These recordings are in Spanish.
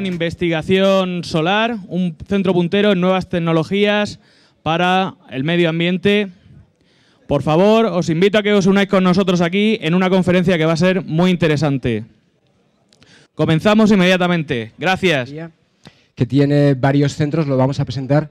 en investigación solar, un centro puntero en nuevas tecnologías para el medio ambiente. Por favor, os invito a que os unáis con nosotros aquí en una conferencia que va a ser muy interesante. Comenzamos inmediatamente. Gracias. Que tiene varios centros, lo vamos a presentar.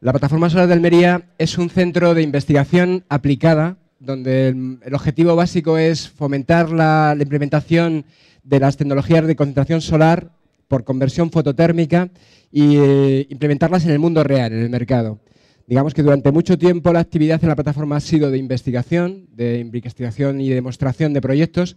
La Plataforma Solar de Almería es un centro de investigación aplicada donde el, objetivo básico es fomentar la implementación de las tecnologías de concentración solar por conversión fototérmica y eh, implementarlas en el mundo real, en el mercado. Digamos que durante mucho tiempo la actividad en la plataforma ha sido de investigación, de investigación y demostración de proyectos,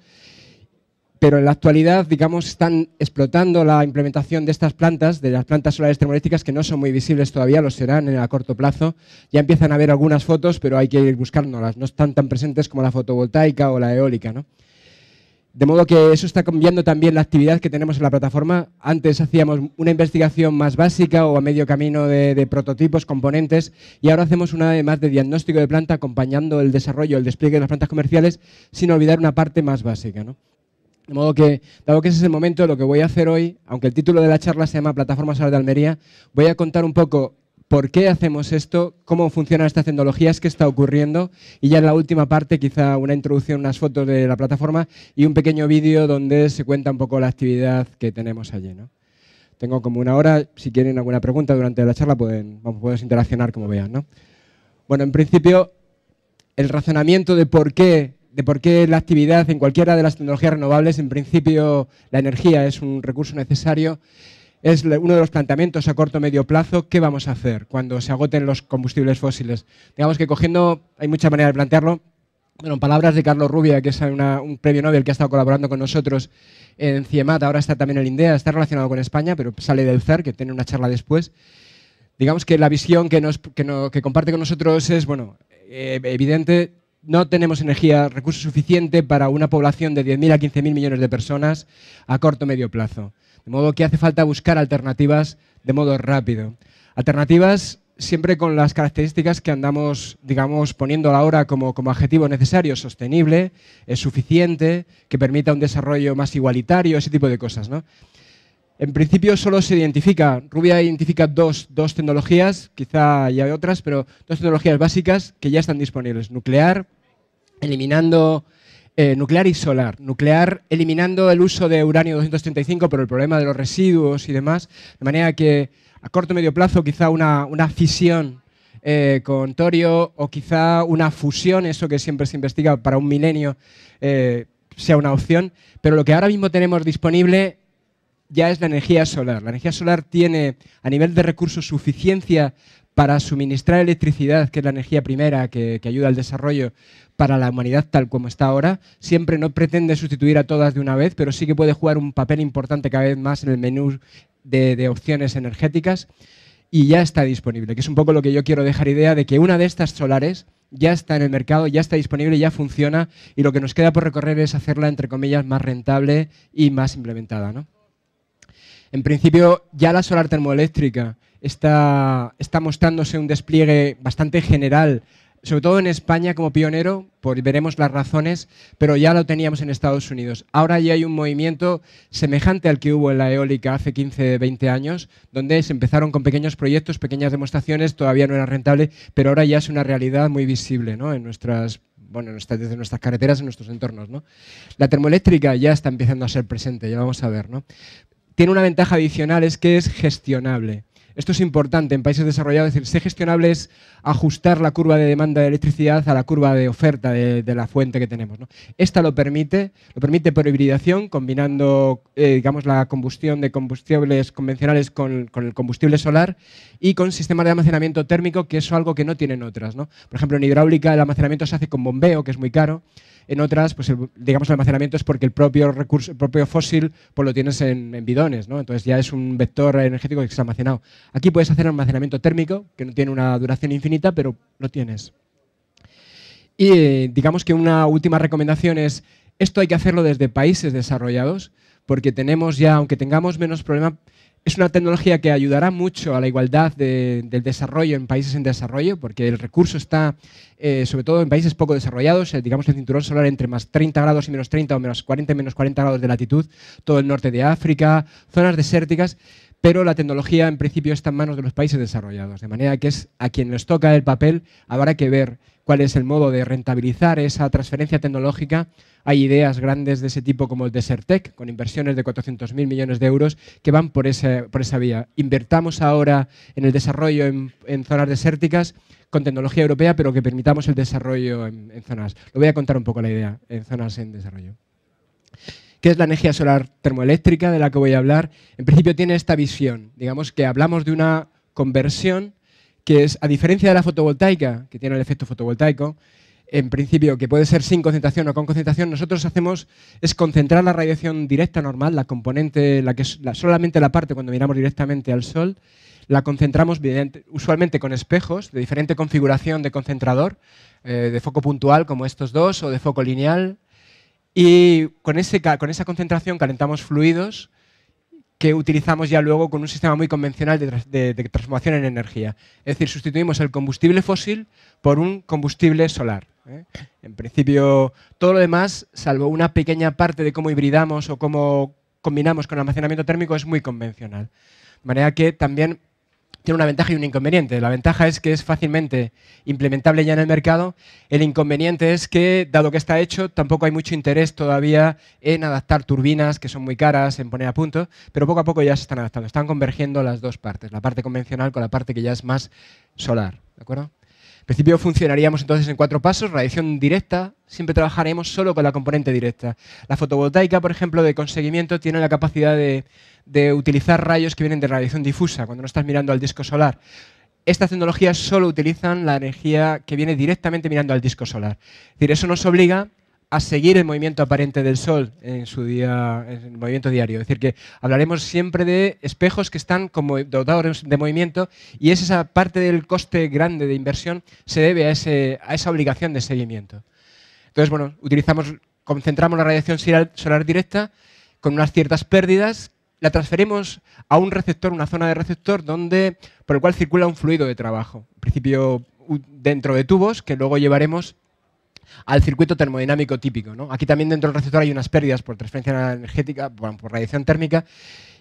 pero en la actualidad, digamos, están explotando la implementación de estas plantas, de las plantas solares termoeléctricas que no son muy visibles todavía, lo serán en el corto plazo. Ya empiezan a ver algunas fotos, pero hay que ir buscándolas, no están tan presentes como la fotovoltaica o la eólica, ¿no? De modo que eso está cambiando también la actividad que tenemos en la plataforma. Antes hacíamos una investigación más básica o a medio camino de, prototipos, componentes, y ahora hacemos una más de diagnóstico de planta acompañando el desarrollo, el despliegue de las plantas comerciales, sin olvidar una parte más básica. De modo que, dado que ese es el momento, lo que voy a hacer hoy, aunque el título de la charla se llama Plataforma Solar de Almería, voy a contar un poco por qué hacemos esto, cómo funcionan estas tecnologías, qué está ocurriendo. Y ya en la última parte, quizá una introducción, unas fotos de la plataforma y un pequeño vídeo donde se cuenta un poco la actividad que tenemos allí. ¿no? Tengo como una hora, si quieren alguna pregunta durante la charla, pueden, vamos, interaccionar como vean. ¿no? Bueno, en principio, el razonamiento de por qué de por qué la actividad en cualquiera de las tecnologías renovables, en principio la energía es un recurso necesario, es uno de los planteamientos a corto o medio plazo, ¿qué vamos a hacer cuando se agoten los combustibles fósiles? Digamos que cogiendo, hay muchas maneras de plantearlo, bueno, palabras de Carlos Rubia, que es un premio Nobel que ha estado colaborando con nosotros en CIEMAT, ahora está también en INDEA, está relacionado con España, pero sale del CER, que tiene una charla después. Digamos que la visión que, comparte con nosotros es, bueno, eh, evidente, no tenemos energía, recursos suficientes para una población de 10.000 a 15.000 millones de personas a corto o medio plazo. De modo que hace falta buscar alternativas de modo rápido. Alternativas siempre con las características que andamos, digamos, poniendo ahora como, como adjetivo necesario, sostenible, es suficiente, que permita un desarrollo más igualitario, ese tipo de cosas. ¿no? En principio solo se identifica, Rubia identifica dos, dos tecnologías, quizá ya hay otras, pero dos tecnologías básicas que ya están disponibles, nuclear, eliminando eh, nuclear y solar. Nuclear eliminando el uso de uranio 235 por el problema de los residuos y demás, de manera que a corto o medio plazo quizá una, una fisión eh, con torio o quizá una fusión, eso que siempre se investiga para un milenio, eh, sea una opción, pero lo que ahora mismo tenemos disponible ya es la energía solar. La energía solar tiene a nivel de recursos suficiencia para suministrar electricidad, que es la energía primera que, que ayuda al desarrollo, para la humanidad tal como está ahora. Siempre no pretende sustituir a todas de una vez, pero sí que puede jugar un papel importante cada vez más en el menú de, opciones energéticas y ya está disponible, que es un poco lo que yo quiero dejar idea de que una de estas solares ya está en el mercado, ya está disponible, ya funciona y lo que nos queda por recorrer es hacerla, entre comillas, más rentable y más implementada. En principio, ya la solar termoeléctrica está, está mostrándose un despliegue bastante general sobre todo en España como pionero, por, veremos las razones, pero ya lo teníamos en Estados Unidos. Ahora ya hay un movimiento semejante al que hubo en la eólica hace 15, 20 años, donde se empezaron con pequeños proyectos, pequeñas demostraciones, todavía no era rentable, pero ahora ya es una realidad muy visible ¿no? en nuestras bueno, desde nuestras carreteras, en nuestros entornos. ¿no? La termoeléctrica ya está empezando a ser presente, ya vamos a ver. Tiene una ventaja adicional, es que es gestionable. Esto es importante en países desarrollados, es decir, ser gestionable es ajustar la curva de demanda de electricidad a la curva de oferta de, la fuente que tenemos. Esta lo permite, lo permite por hibridación, combinando eh, digamos, la combustión de combustibles convencionales con, el combustible solar y con sistemas de almacenamiento térmico, que es algo que no tienen otras. Por ejemplo, en hidráulica el almacenamiento se hace con bombeo, que es muy caro. En otras, pues digamos, el almacenamiento es porque el propio recurso, el propio fósil, pues lo tienes en, bidones, ¿no? Entonces ya es un vector energético que ha almacenado. Aquí puedes hacer almacenamiento térmico, que no tiene una duración infinita, pero lo tienes. Y digamos que una última recomendación es, esto hay que hacerlo desde países desarrollados, porque tenemos ya, aunque tengamos menos problemas... Es una tecnología que ayudará mucho a la igualdad del desarrollo en países en desarrollo, porque el recurso está, eh, sobre todo en países poco desarrollados, eh, digamos el cinturón solar entre más 30 grados y menos 30 o menos 40 y menos 40 grados de latitud, todo el norte de África, zonas desérticas, pero la tecnología en principio está en manos de los países desarrollados, de manera que es a quien nos toca el papel, habrá que ver cuál es el modo de rentabilizar esa transferencia tecnológica. Hay ideas grandes de ese tipo como el Desertec, con inversiones de 400.000 millones de euros que van por, por esa vía. Invertamos ahora en el desarrollo en, zonas desérticas con tecnología europea, pero que permitamos el desarrollo en, en zonas. Lo voy a contar un poco la idea, en zonas en desarrollo. ¿Qué es la energía solar termoeléctrica de la que voy a hablar? En principio tiene esta visión. Digamos que hablamos de una conversión que es, a diferencia de la fotovoltaica, que tiene el efecto fotovoltaico, en principio, que puede ser sin concentración o con concentración, nosotros hacemos es concentrar la radiación directa normal, la componente, la que es solamente la parte cuando miramos directamente al sol, la concentramos usualmente con espejos de diferente configuración de concentrador, eh, de foco puntual como estos dos o de foco lineal, y con, ese, con esa concentración calentamos fluidos que utilizamos ya luego con un sistema muy convencional de, transformación en energía. Es decir, sustituimos el combustible fósil por un combustible solar. ¿eh? En principio, todo lo demás, salvo una pequeña parte de cómo hibridamos o cómo combinamos con almacenamiento térmico, es muy convencional. De manera que también tiene una ventaja y un inconveniente. La ventaja es que es fácilmente implementable ya en el mercado. El inconveniente es que, dado que está hecho, tampoco hay mucho interés todavía en adaptar turbinas, que son muy caras, en poner a punto, pero poco a poco ya se están adaptando. Están convergiendo las dos partes, la parte convencional con la parte que ya es más solar. ¿De acuerdo? principio funcionaríamos entonces en cuatro pasos. Radiación directa, siempre trabajaremos solo con la componente directa. La fotovoltaica, por ejemplo, de conseguimiento tiene la capacidad de, de utilizar rayos que vienen de radiación difusa, cuando no estás mirando al disco solar. Estas tecnologías solo utilizan la energía que viene directamente mirando al disco solar. Es decir, eso nos obliga a seguir el movimiento aparente del Sol en su día, en el movimiento diario. Es decir, que hablaremos siempre de espejos que están como dotados de movimiento y es esa parte del coste grande de inversión se debe a, ese, a esa obligación de seguimiento. Entonces, bueno, utilizamos, concentramos la radiación solar directa con unas ciertas pérdidas, la transferimos a un receptor, una zona de receptor donde, por el cual circula un fluido de trabajo, en principio dentro de tubos que luego llevaremos al circuito termodinámico típico. Aquí también dentro del receptor hay unas pérdidas por transferencia energética, por, radiación térmica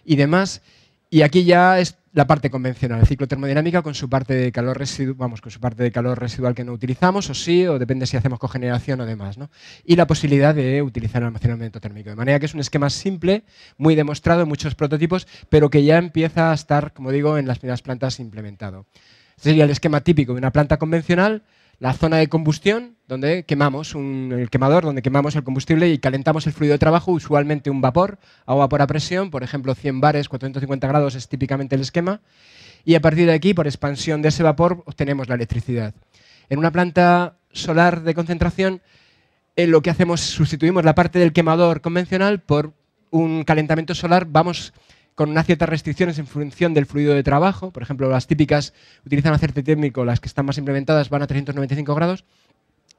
y demás. Y aquí ya es la parte convencional, el ciclo termodinámico con su parte de calor residual, vamos, con su parte de calor residual que no utilizamos, o sí, o depende si hacemos cogeneración o demás, Y la posibilidad de utilizar almacenamiento térmico. De manera que es un esquema simple, muy demostrado en muchos prototipos, pero que ya empieza a estar, como digo, en las primeras plantas implementado. Este sería el esquema típico de una planta convencional la zona de combustión, donde quemamos el quemador, donde quemamos el combustible y calentamos el fluido de trabajo, usualmente un vapor, agua por a presión, por ejemplo 100 bares, 450 grados es típicamente el esquema, y a partir de aquí, por expansión de ese vapor, obtenemos la electricidad. En una planta solar de concentración, eh, lo que hacemos, sustituimos la parte del quemador convencional por un calentamiento solar, vamos con unas ciertas restricciones en función del fluido de trabajo. Por ejemplo, las típicas utilizan aceite térmico, las que están más implementadas van a 395 grados.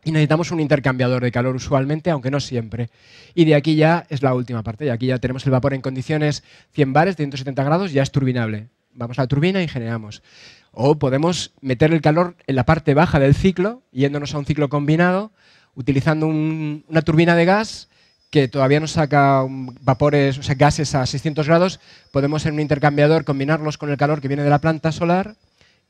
Y necesitamos un intercambiador de calor usualmente, aunque no siempre. Y de aquí ya es la última parte. De aquí ya tenemos el vapor en condiciones 100 bares, 170 grados, ya es turbinable. Vamos a la turbina y generamos. O podemos meter el calor en la parte baja del ciclo, yéndonos a un ciclo combinado, utilizando una turbina de gas que todavía no saca vapores, o sea, gases a 600 grados, podemos en un intercambiador combinarlos con el calor que viene de la planta solar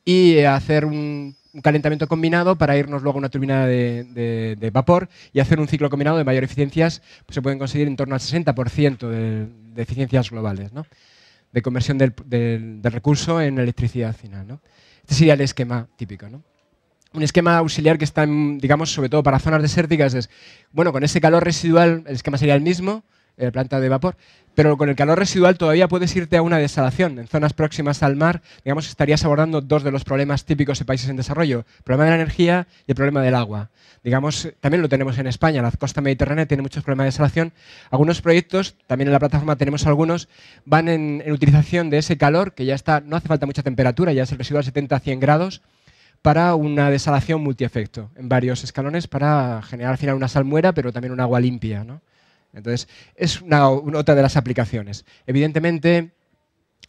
y hacer un, calentamiento combinado para irnos luego a una turbina de, vapor y hacer un ciclo combinado de mayor eficiencias, pues se pueden conseguir en torno al 60% de, de, eficiencias globales, ¿no? de conversión del, del, recurso en electricidad final. ¿no? Este sería el esquema típico. ¿no? un esquema auxiliar que está, digamos, sobre todo para zonas desérticas es, bueno, con ese calor residual el esquema sería el mismo, el eh, planta de vapor, pero con el calor residual todavía puedes irte a una desalación. En zonas próximas al mar, digamos, estarías abordando dos de los problemas típicos de países en desarrollo, el problema de la energía y el problema del agua. Digamos, también lo tenemos en España, la costa mediterránea tiene muchos problemas de desalación. Algunos proyectos, también en la plataforma tenemos algunos, van en, utilización de ese calor, que ya está, no hace falta mucha temperatura, ya es el residual 70 a 100 grados, para una desalación multiefecto, en varios escalones para generar al final una salmuera, pero también un agua limpia. Entonces, es una, otra de las aplicaciones. Evidentemente,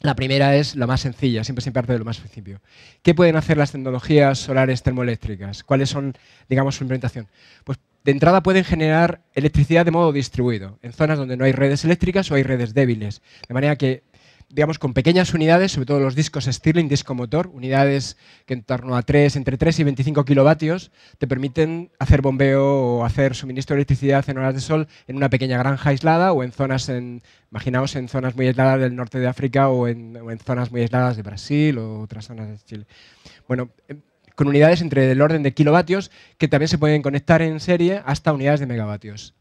la primera es la más sencilla, siempre se parte de lo más principio. ¿Qué pueden hacer las tecnologías solares termoeléctricas? ¿Cuáles son, digamos, su implementación? Pues de entrada pueden generar electricidad de modo distribuido, en zonas donde no hay redes eléctricas o hay redes débiles, de manera que digamos, con pequeñas unidades, sobre todo los discos Stirling, disco motor, unidades que en torno a 3, entre 3 y 25 kilovatios, te permiten hacer bombeo o hacer suministro de electricidad en horas de sol en una pequeña granja aislada o en zonas, en, imaginaos, en zonas muy aisladas del norte de África o en, o en zonas muy aisladas de Brasil o otras zonas de Chile. Bueno, em, con unidades entre el orden de kilovatios que también se pueden conectar en serie hasta unidades de megavatios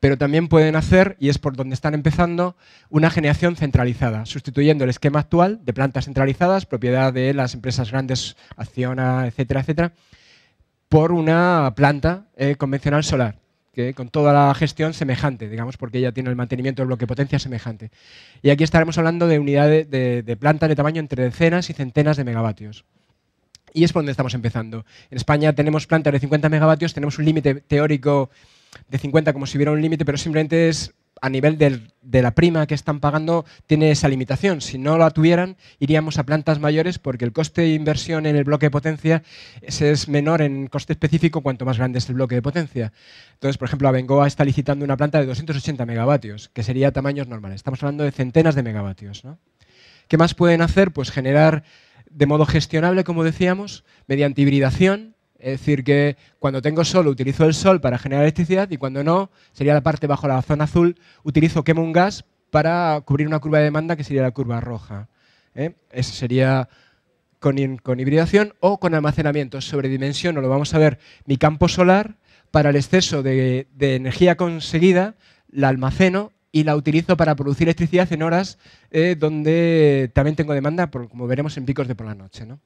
pero también pueden hacer, y es por donde están empezando, una generación centralizada, sustituyendo el esquema actual de plantas centralizadas, propiedad de las empresas grandes, Acciona, etcétera, etcétera, por una planta eh, convencional solar, que con toda la gestión semejante, digamos, porque ella tiene el mantenimiento del bloque potencia semejante. Y aquí estaremos hablando de unidades de, planta de tamaño entre decenas y centenas de megavatios. Y es por donde estamos empezando. En España tenemos plantas de 50 megavatios, tenemos un límite teórico de 50 como si hubiera un límite, pero simplemente es a nivel de la prima que están pagando, tiene esa limitación. Si no la tuvieran, iríamos a plantas mayores porque el coste de inversión en el bloque de potencia es menor en coste específico cuanto más grande es el bloque de potencia. Entonces, por ejemplo, Abengoa está licitando una planta de 280 megavatios, que sería tamaños normales. Estamos hablando de centenas de megavatios. ¿Qué más pueden hacer? Pues generar de modo gestionable, como decíamos, mediante hibridación, es decir, que cuando tengo sol utilizo el sol para generar electricidad y cuando no, sería la parte bajo la zona azul, utilizo quemo un gas para cubrir una curva de demanda que sería la curva roja. ¿eh? Eso sería con, hibridación o con almacenamiento. Sobredimensiono, lo vamos a ver, mi campo solar para el exceso de, energía conseguida, la almaceno y la utilizo para producir electricidad en horas eh, donde también tengo demanda, como veremos en picos de por la noche. ¿no?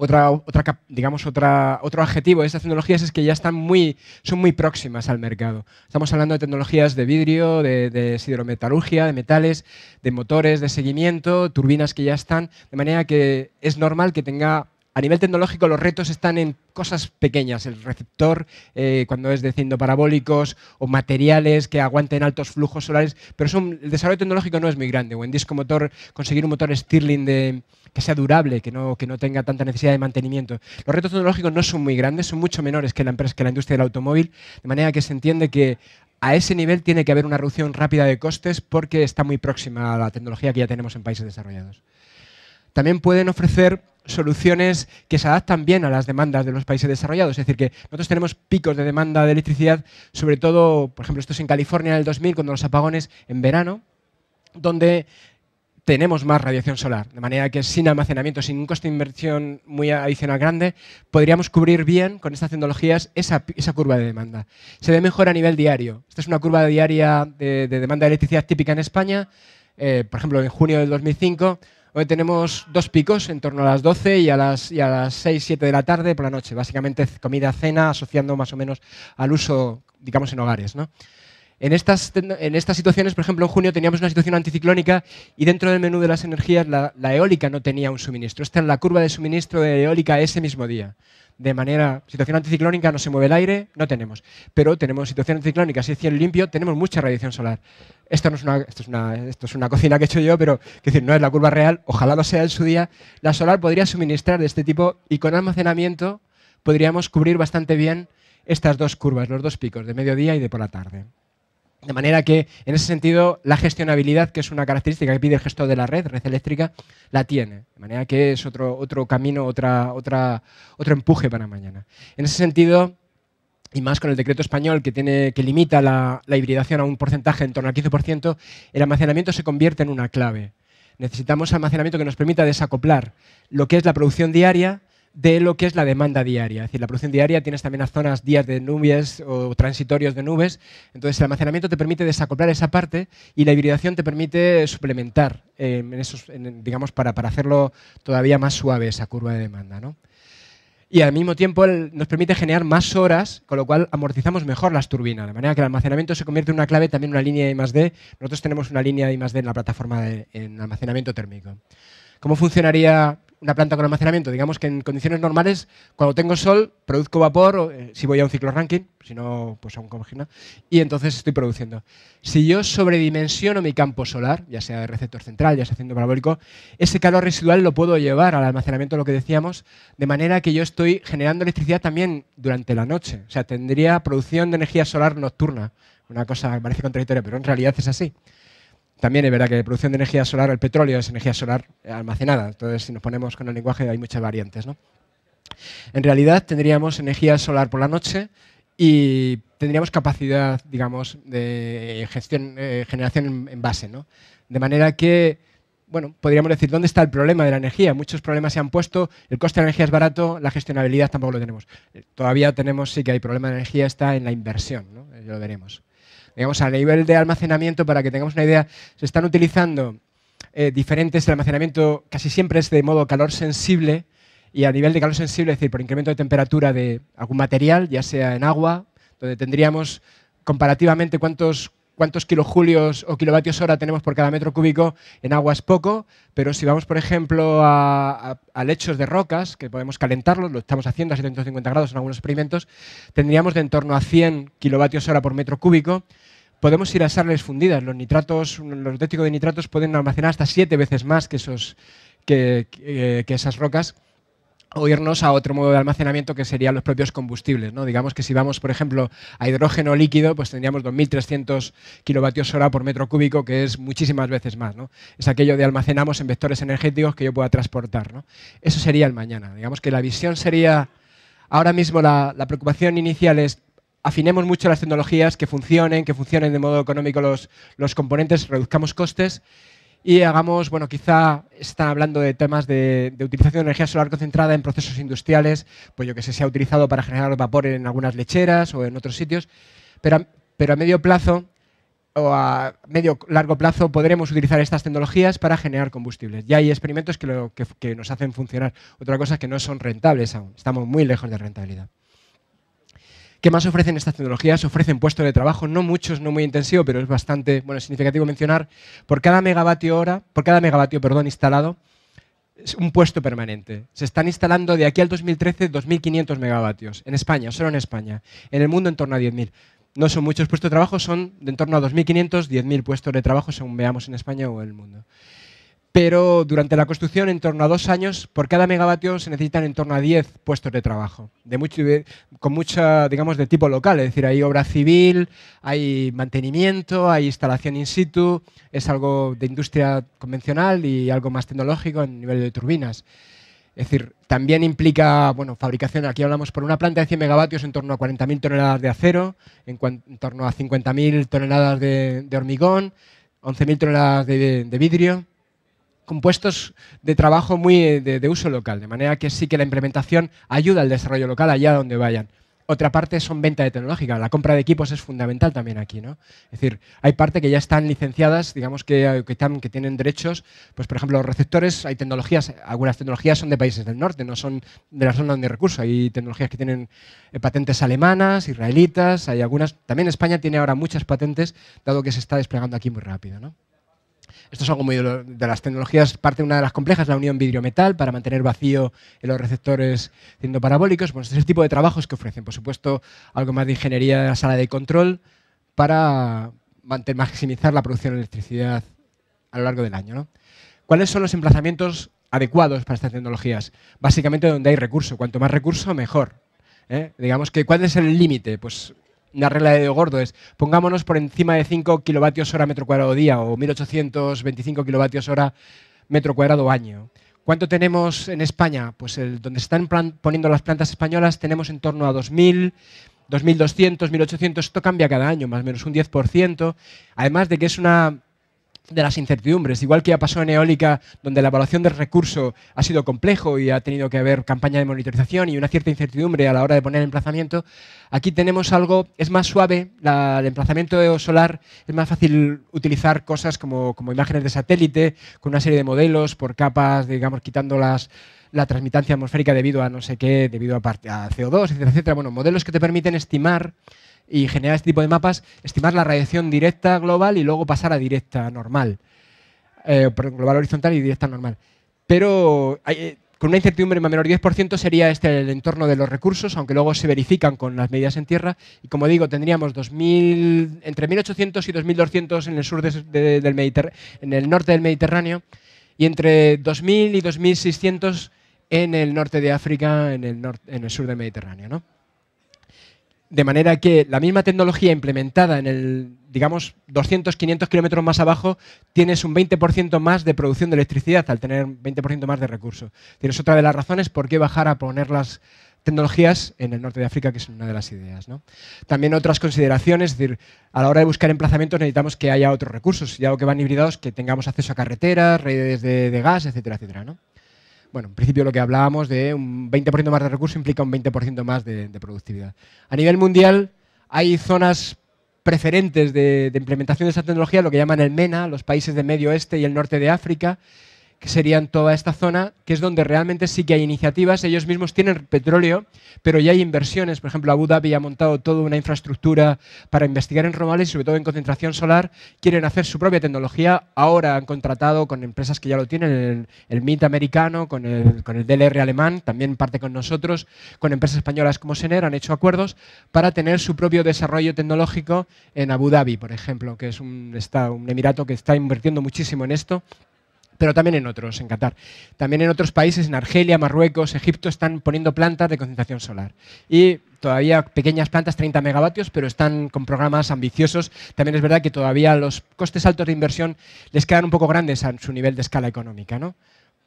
Otra, otra, digamos, otra, otro adjetivo de estas tecnologías es que ya están muy, son muy próximas al mercado. Estamos hablando de tecnologías de vidrio, de, de siderometalurgia, de metales, de motores de seguimiento, turbinas que ya están, de manera que es normal que tenga a nivel tecnológico los retos están en cosas pequeñas, el receptor, eh, cuando es de parabólicos o materiales que aguanten altos flujos solares, pero el desarrollo tecnológico no es muy grande. O en disco motor, conseguir un motor Stirling que sea durable, que no, que no tenga tanta necesidad de mantenimiento. Los retos tecnológicos no son muy grandes, son mucho menores que la industria del automóvil, de manera que se entiende que a ese nivel tiene que haber una reducción rápida de costes porque está muy próxima a la tecnología que ya tenemos en países desarrollados también pueden ofrecer soluciones que se adaptan bien a las demandas de los países desarrollados. Es decir, que nosotros tenemos picos de demanda de electricidad, sobre todo, por ejemplo, esto es en California en el 2000, cuando los apagones en verano, donde tenemos más radiación solar, de manera que sin almacenamiento, sin un coste de inversión muy adicional grande, podríamos cubrir bien con estas tecnologías esa, curva de demanda. Se ve mejor a nivel diario. Esta es una curva diaria de, demanda de electricidad típica en España. Eh, por ejemplo, en junio del 2005 Hoy tenemos dos picos en torno a las 12 y a las, y a las 6, 7 de la tarde por la noche. Básicamente comida, cena, asociando más o menos al uso, digamos, en hogares. ¿no? En estas, en estas situaciones, por ejemplo, en junio teníamos una situación anticiclónica y dentro del menú de las energías la, eólica no tenía un suministro. Esta en la curva de suministro de eólica ese mismo día de manera, situación anticiclónica no se mueve el aire, no tenemos. Pero tenemos situación anticiclónica, si es cielo limpio, tenemos mucha radiación solar. Esto, no es una, es una, cocina que he hecho yo, pero decir, no es la curva real, ojalá lo sea en su día. La solar podría suministrar de este tipo y con almacenamiento podríamos cubrir bastante bien estas dos curvas, los dos picos, de mediodía y de por la tarde. De manera que, en ese sentido, la gestionabilidad, que es una característica que pide el gestor de la red, red eléctrica, la tiene. De manera que es otro, otro camino, otra, otra, otro empuje para mañana. En ese sentido, y más con el decreto español que, tiene, que limita la, la hibridación a un porcentaje en torno al 15%, el almacenamiento se convierte en una clave. Necesitamos almacenamiento que nos permita desacoplar lo que es la producción diaria de lo que es la demanda diaria. Es decir, la producción diaria tienes también las zonas días de nubes o transitorios de nubes. Entonces, el almacenamiento te permite desacoplar esa parte y la hibridación te permite suplementar, eh, en esos, digamos, para, para, hacerlo todavía más suave esa curva de demanda. Y al mismo tiempo nos permite generar más horas, con lo cual amortizamos mejor las turbinas. De manera que el almacenamiento se convierte en una clave, también una línea de I+.D. Nosotros tenemos una línea de I+.D. en la plataforma de en almacenamiento térmico. ¿Cómo funcionaría una planta con almacenamiento, digamos que en condiciones normales, cuando tengo sol, produzco vapor, eh, si voy a un ciclo ranking, si no, pues a un congina, y entonces estoy produciendo. Si yo sobredimensiono mi campo solar, ya sea de receptor central, ya sea haciendo parabólico, ese calor residual lo puedo llevar al almacenamiento, lo que decíamos, de manera que yo estoy generando electricidad también durante la noche. O sea, tendría producción de energía solar nocturna. Una cosa que parece contradictoria, pero en realidad es así. También es verdad que la producción de energía solar, el petróleo es energía solar eh, almacenada, entonces si nos ponemos con el lenguaje hay muchas variantes. ¿no? En realidad tendríamos energía solar por la noche y tendríamos capacidad, digamos, de gestión, eh, generación en, base. ¿no? De manera que, bueno, podríamos decir, ¿dónde está el problema de la energía? Muchos problemas se han puesto, el coste de la energía es barato, la gestionabilidad tampoco lo tenemos. Eh, todavía tenemos, sí que hay problema de energía, está en la inversión, ¿no? ya lo veremos a nivel de almacenamiento, para que tengamos una idea, se están utilizando eh, diferentes, el almacenamiento casi siempre es de modo calor sensible y a nivel de calor sensible, es decir, por incremento de temperatura de algún material, ya sea en agua, donde tendríamos comparativamente cuántos, cuántos kilojulios o kilovatios hora tenemos por cada metro cúbico, en agua es poco, pero si vamos, por ejemplo, a, a lechos de rocas, que podemos calentarlos, lo estamos haciendo a 750 grados en algunos experimentos, tendríamos de en torno a 100 kilovatios hora por metro cúbico, podemos ir a sales fundidas. Los nitratos, los de nitratos pueden almacenar hasta siete veces más que, esos, eh, que, esas rocas o irnos a otro modo de almacenamiento que serían los propios combustibles. ¿no? Digamos que si vamos, por ejemplo, a hidrógeno líquido, pues tendríamos 2.300 kilovatios hora por metro cúbico, que es muchísimas veces más. ¿no? Es aquello de almacenamos en vectores energéticos que yo pueda transportar. ¿no? Eso sería el mañana. Digamos que la visión sería, ahora mismo la, la preocupación inicial es afinemos mucho las tecnologías, que funcionen, que funcionen de modo económico los, los componentes, reduzcamos costes y hagamos, bueno, quizá están hablando de temas de, utilización de energía solar concentrada en procesos industriales, pues yo que sé, se ha utilizado para generar vapor en algunas lecheras o en otros sitios, pero a, pero a medio plazo o a medio largo plazo podremos utilizar estas tecnologías para generar combustibles. Ya hay experimentos que, lo, que, que nos hacen funcionar. Otra cosa es que no son rentables aún, estamos muy lejos de rentabilidad. ¿Qué más ofrecen estas tecnologías? Ofrecen puestos de trabajo, no muchos, no muy intensivo, pero es bastante bueno, significativo mencionar. Por cada megavatio hora, por cada megavatio perdón, instalado, un puesto permanente. Se están instalando de aquí al 2013 2.500 megavatios en España, solo en España. En el mundo en torno a 10.000. No son muchos puestos de trabajo, son de en torno a 2.500, 10.000 puestos de trabajo según veamos en España o en el mundo pero durante la construcción, en torno a dos años, por cada megavatio se necesitan en torno a 10 puestos de trabajo, de mucho, con mucha, digamos, de tipo local, es decir, hay obra civil, hay mantenimiento, hay instalación in situ, es algo de industria convencional y algo más tecnológico en nivel de turbinas. Es decir, también implica, bueno, fabricación, aquí hablamos por una planta de 100 megavatios en torno a 40.000 toneladas de acero, en, torno a 50.000 toneladas de, de hormigón, 11.000 toneladas de vidrio, compuestos de trabajo muy eh, de, uso local, de manera que sí que la implementación ayuda al desarrollo local allá donde vayan. Otra parte son venta de tecnológica, la compra de equipos es fundamental también aquí, ¿no? Es decir, hay parte que ya están licenciadas, digamos que, eh, tienen derechos, pues por ejemplo los receptores, hay tecnologías, algunas tecnologías son de países del norte, no son de la zona donde recursos, hay tecnologías que tienen eh, patentes alemanas, israelitas, hay algunas, también España tiene ahora muchas patentes, dado que se está desplegando aquí muy rápido, ¿no? Esto es algo muy de las tecnologías, parte de una de las complejas, la unión vidrio-metal para mantener vacío en los receptores siendo parabólicos. Bueno, este es el tipo de trabajos que ofrecen. Por supuesto, algo más de ingeniería de la sala de control para maximizar la producción de electricidad a lo largo del año. ¿Cuáles son los emplazamientos adecuados para estas tecnologías? Básicamente donde hay recurso. Cuanto más recurso, mejor. ¿eh? Digamos que, ¿cuál es el límite? Pues una regla de gordo es pongámonos por encima de 5 kilovatios hora metro cuadrado día o 1825 kilovatios hora metro cuadrado año. ¿Cuánto tenemos en España? Pues el, donde se están poniendo las plantas españolas tenemos en torno a 2000, 2200, 1800. Esto cambia cada año, más o menos un 10%. Además de que es una de las incertidumbres, igual que ha pasó en eólica, donde la evaluación del recurso ha sido complejo y ha tenido que haber campaña de monitorización y una cierta incertidumbre a la hora de poner el emplazamiento, aquí tenemos algo, es más suave, el emplazamiento solar es más fácil utilizar cosas como, como, imágenes de satélite, con una serie de modelos por capas, digamos, quitando la transmitancia atmosférica debido a no sé qué, debido a, a CO2, etcétera, etcétera. Bueno, modelos que te permiten estimar y generar este tipo de mapas, estimar la radiación directa global y luego pasar a directa normal. Eh, global horizontal y directa normal. Pero eh, con una incertidumbre menor 10% sería este el entorno de los recursos, aunque luego se verifican con las medidas en tierra. Y como digo, tendríamos 2000, entre 1.800 y 2.200 en el, sur del en el norte del Mediterráneo y entre 2.000 y 2.600 en el norte de África, en el, norte, en el sur del Mediterráneo. ¿no? De manera que la misma tecnología implementada en el, digamos, 200, 500 kilómetros más abajo, tienes un 20% más de producción de electricidad al tener 20% más de recursos. Tienes otra de las razones por qué bajar a poner las tecnologías en el norte de África, que es una de las ideas. También otras consideraciones, es decir, a la hora de buscar emplazamientos necesitamos que haya otros recursos, ya lo que van hibridados, que tengamos acceso a carreteras, redes de, de gas, etcétera, etcétera. ¿no? bueno, en principio lo que hablábamos de un 20% más de recursos implica un 20% más de, productividad. A nivel mundial hay zonas preferentes de, de implementación de esa tecnología, lo que llaman el MENA, los países del Medio Oeste y el norte de África, que serían toda esta zona, que es donde realmente sí que hay iniciativas. Ellos mismos tienen petróleo, pero ya hay inversiones. Por ejemplo, Abu Dhabi ha montado toda una infraestructura para investigar en Romales, y sobre todo en concentración solar. Quieren hacer su propia tecnología. Ahora han contratado con empresas que ya lo tienen, el, MIT americano, con el, con el DLR alemán, también parte con nosotros, con empresas españolas como Sener, han hecho acuerdos para tener su propio desarrollo tecnológico en Abu Dhabi, por ejemplo, que es un, está, un emirato que está invirtiendo muchísimo en esto pero también en otros, en Qatar. También en otros países, en Argelia, Marruecos, Egipto, están poniendo plantas de concentración solar. Y todavía pequeñas plantas, 30 megavatios, pero están con programas ambiciosos. También es verdad que todavía los costes altos de inversión les quedan un poco grandes a su nivel de escala económica, ¿no?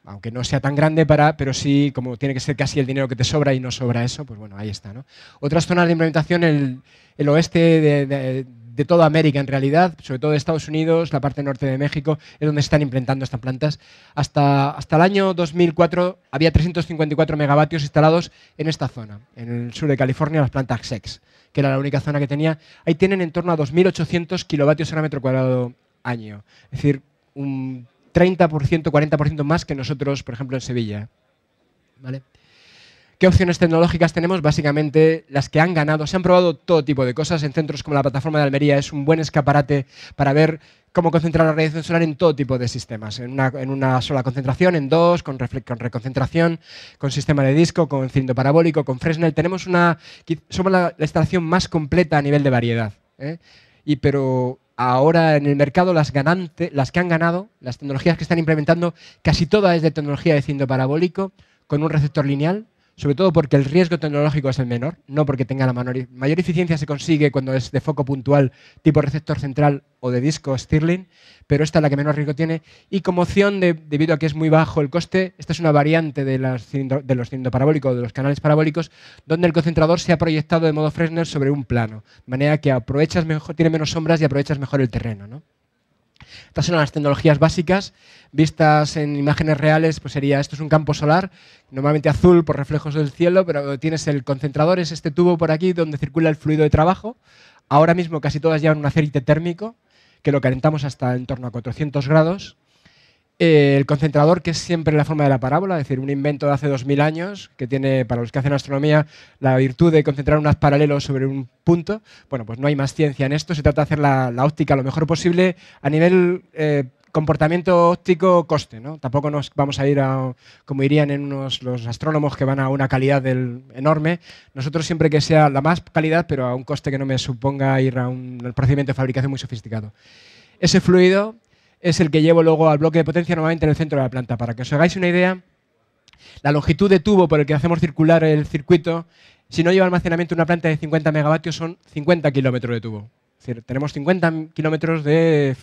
Aunque no sea tan grande para, pero sí, como tiene que ser casi el dinero que te sobra y no sobra eso, pues bueno, ahí está, ¿no? Otras zonas de implementación, el, oeste de de toda América en realidad, sobre todo de Estados Unidos, la parte norte de México, es donde se están implantando estas plantas. Hasta, hasta el año 2004 había 354 megavatios instalados en esta zona, en el sur de California, las plantas Xex, que era la única zona que tenía. Ahí tienen en torno a 2.800 kilovatios por metro cuadrado año, es decir, un 30%, 40% más que nosotros, por ejemplo, en Sevilla. ¿Vale? ¿Qué opciones tecnológicas tenemos? Básicamente las que han ganado. Se han probado todo tipo de cosas en centros como la plataforma de Almería. Es un buen escaparate para ver cómo concentrar la radiación solar en todo tipo de sistemas, en una, en una sola concentración, en dos, con, con, reconcentración, con sistema de disco, con cinto parabólico, con Fresnel. Tenemos una, somos la, instalación más completa a nivel de variedad. ¿eh? Y, pero ahora en el mercado las, ganante, las que han ganado, las tecnologías que están implementando, casi todas es de tecnología de cinto parabólico, con un receptor lineal, sobre todo porque el riesgo tecnológico es el menor, no porque tenga la mayor, eficiencia se consigue cuando es de foco puntual tipo receptor central o de disco Stirling, pero esta es la que menos riesgo tiene y como opción debido a que es muy bajo el coste, esta es una variante de, de los cilindros parabólicos, de los canales parabólicos, donde el concentrador se ha proyectado de modo Fresnel sobre un plano, de manera que aprovechas mejor, tiene menos sombras y aprovechas mejor el terreno. ¿no? Estas son las tecnologías básicas. Vistas en imágenes reales, pues sería, esto es un campo solar, normalmente azul por reflejos del cielo, pero tienes el concentrador, es este tubo por aquí donde circula el fluido de trabajo. Ahora mismo casi todas llevan un aceite térmico, que lo calentamos hasta en torno a 400 grados. Eh, el concentrador, que es siempre la forma de la parábola, es decir, un invento de hace 2000 años que tiene, para los que hacen astronomía, la virtud de concentrar unas paralelos sobre un punto. Bueno, pues no hay más ciencia en esto, se trata de hacer la, óptica lo mejor posible a nivel... Eh, comportamiento óptico coste, ¿no? Tampoco nos vamos a ir a, como irían en unos, los astrónomos que van a una calidad del, enorme. Nosotros siempre que sea la más calidad, pero a un coste que no me suponga ir a un procedimiento de fabricación muy sofisticado. Ese fluido es el que llevo luego al bloque de potencia normalmente en el centro de la planta. Para que os hagáis una idea, la longitud de tubo por el que hacemos circular el circuito, si no lleva almacenamiento una planta de 50 megavatios, son 50 kilómetros de tubo. decir, tenemos 50 kilómetros de,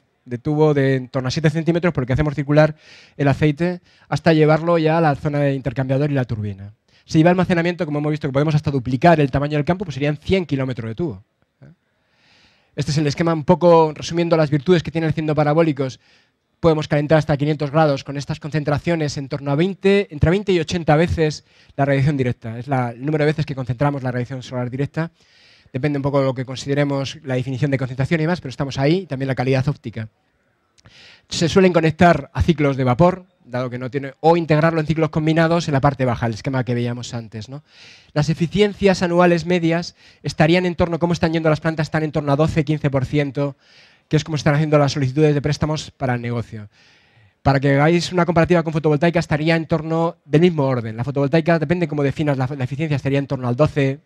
tubo de en torno a 7 centímetros por el que hacemos circular el aceite hasta llevarlo ya a la zona de intercambiador y la turbina. Si lleva almacenamiento, como hemos visto que podemos hasta duplicar el tamaño del campo, pues serían 100 kilómetros de tubo. Este es el esquema un poco resumiendo las virtudes que tiene el parabólicos. Podemos calentar hasta 500 grados con estas concentraciones en torno a 20, entre 20 y 80 veces la radiación directa. Es la, el número de veces que concentramos la radiación solar directa. Depende un poco de lo que consideremos la definición de concentración y más, pero estamos ahí. También la calidad óptica. Se suelen conectar a ciclos de vapor, dado que no tiene, o integrarlo en ciclos combinados en la parte baja, el esquema que veíamos antes. Las eficiencias anuales medias estarían en torno, ¿cómo están yendo las plantas? Están en torno a 12-15%, que es como están haciendo las solicitudes de préstamos para el negocio. Para que hagáis una comparativa con fotovoltaica, estaría en torno del mismo orden. La fotovoltaica, depende cómo definas la, la eficiencia, estaría en torno al 12,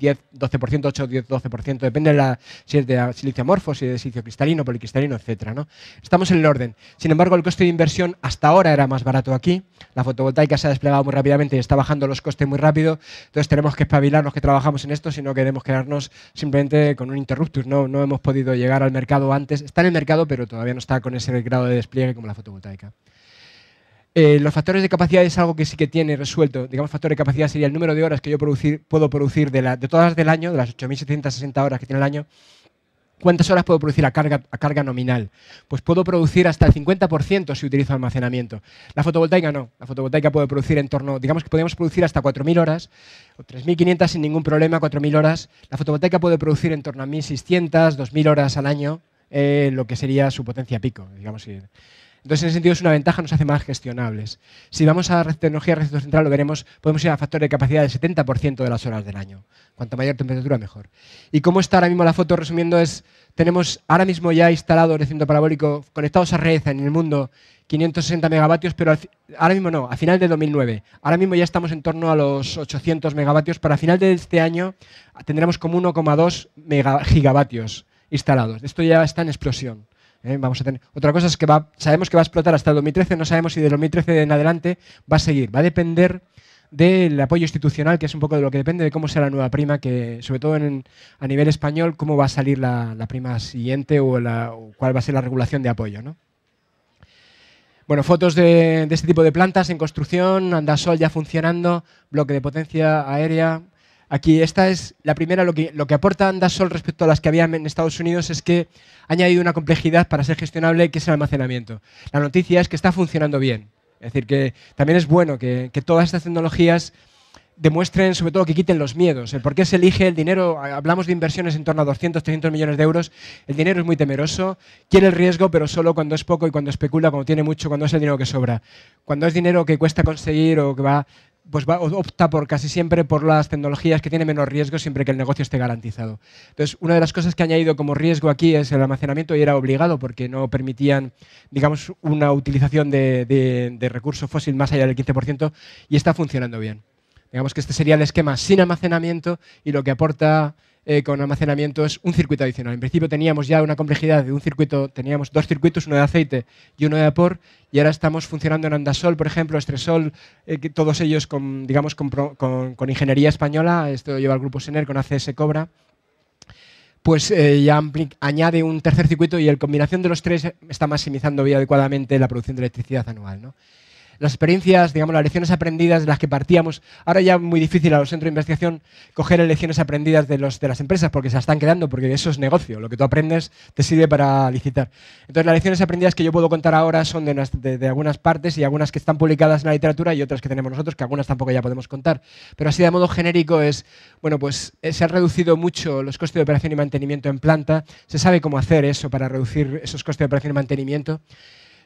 10, 12%, 8, 10, 12%, depende la, si es de silicio amorfo, si es de silicio cristalino, policristalino, etc. ¿no? Estamos en el orden. Sin embargo, el coste de inversión hasta ahora era más barato aquí. La fotovoltaica se ha desplegado muy rápidamente y está bajando los costes muy rápido. Entonces tenemos que espabilarnos que trabajamos en esto si no queremos quedarnos simplemente con un interruptus. No, no hemos podido llegar al mercado antes. Está en el mercado, pero todavía no está con ese grado de despliegue como la fotovoltaica. Eh, los factores de capacidad es algo que sí que tiene resuelto. Digamos, factor de capacidad sería el número de horas que yo puedo producir de, de todas del año, de las 8.760 horas que tiene el año, ¿Cuántas horas puedo producir a carga, nominal? Pues puedo producir hasta el 50% si utilizo almacenamiento. La fotovoltaica no. La fotovoltaica puede producir en torno, digamos que podemos producir hasta 4.000 horas, o 3.500 sin ningún problema, 4.000 horas. La fotovoltaica puede producir en torno a 1.600, 2.000 horas al año, eh, lo que sería su potencia pico, digamos. Entonces, en ese sentido, es una ventaja, nos hace más gestionables. Si vamos a tecnología de central, lo veremos, podemos ir a factor de capacidad del 70% de las horas del año. Cuanto mayor temperatura, mejor. ¿Y cómo está ahora mismo la foto? Resumiendo, es tenemos ahora mismo ya instalado el parabólico, conectados a red en el mundo, 560 megavatios, pero ahora mismo no, a final de 2009. Ahora mismo ya estamos en torno a los 800 megavatios. Para final de este año tendremos como 1,2 gigavatios instalados. Esto ya está en explosión. ¿eh? Vamos a tener... Otra cosa es que sabemos que va a explotar hasta el 2013, no sabemos si del 2013 en adelante va a seguir. Va a depender del apoyo institucional, que es un poco de lo que depende de cómo sea la nueva prima, que sobre todo a nivel español, cómo va a salir la, prima siguiente o, cuál va a ser la regulación de apoyo. Bueno, fotos de, este tipo de plantas en construcción, andasol ya funcionando, bloque de potencia aérea, Aquí esta es la primera, lo que, lo que aporta Andasol respecto a las que había en Estados Unidos es que ha añadido una complejidad para ser gestionable que es el almacenamiento. La noticia es que está funcionando bien. Es decir, que también es bueno que, que todas estas tecnologías demuestren sobre todo que quiten los miedos. El por qué se elige el dinero, hablamos de inversiones en torno a 200, 300 millones de euros, el dinero es muy temeroso, quiere el riesgo, pero solo cuando es poco y cuando especula, cuando tiene mucho, cuando es el dinero que sobra. Cuando es dinero que cuesta conseguir o que va, pues opta por casi siempre por las tecnologías que tienen menos riesgo siempre que el negocio esté garantizado. Entonces, una de las cosas que ha añadido como riesgo aquí es el almacenamiento y era obligado porque no permitían, digamos, una utilización de, recursos fósil más allá del 15% y está funcionando bien. Digamos que este sería el esquema sin almacenamiento y lo que aporta eh, con almacenamiento es un circuito adicional. En principio teníamos ya una complejidad de un circuito, teníamos dos circuitos, uno de aceite y uno de vapor, y ahora estamos funcionando en Andasol, por ejemplo, Estresol, eh, todos ellos con, digamos, con, ingeniería española, esto lleva al grupo Sener con ACS Cobra, pues eh, ya añade un tercer circuito y la combinación de los tres está maximizando adecuadamente la producción de electricidad anual. ¿no? las experiencias, digamos, las lecciones aprendidas de las que partíamos. Ahora ya es muy difícil a los centros de investigación coger lecciones aprendidas de, los, de las empresas porque se las están quedando, porque eso es negocio. Lo que tú aprendes te sirve para licitar. Entonces, las lecciones aprendidas que yo puedo contar ahora son de, de, de algunas partes y algunas que están publicadas en la literatura y otras que tenemos nosotros, que algunas tampoco ya podemos contar. Pero así de modo genérico es, bueno, pues eh, se han reducido mucho los costes de operación y mantenimiento en planta. Se sabe cómo hacer eso para reducir esos costes de operación y mantenimiento.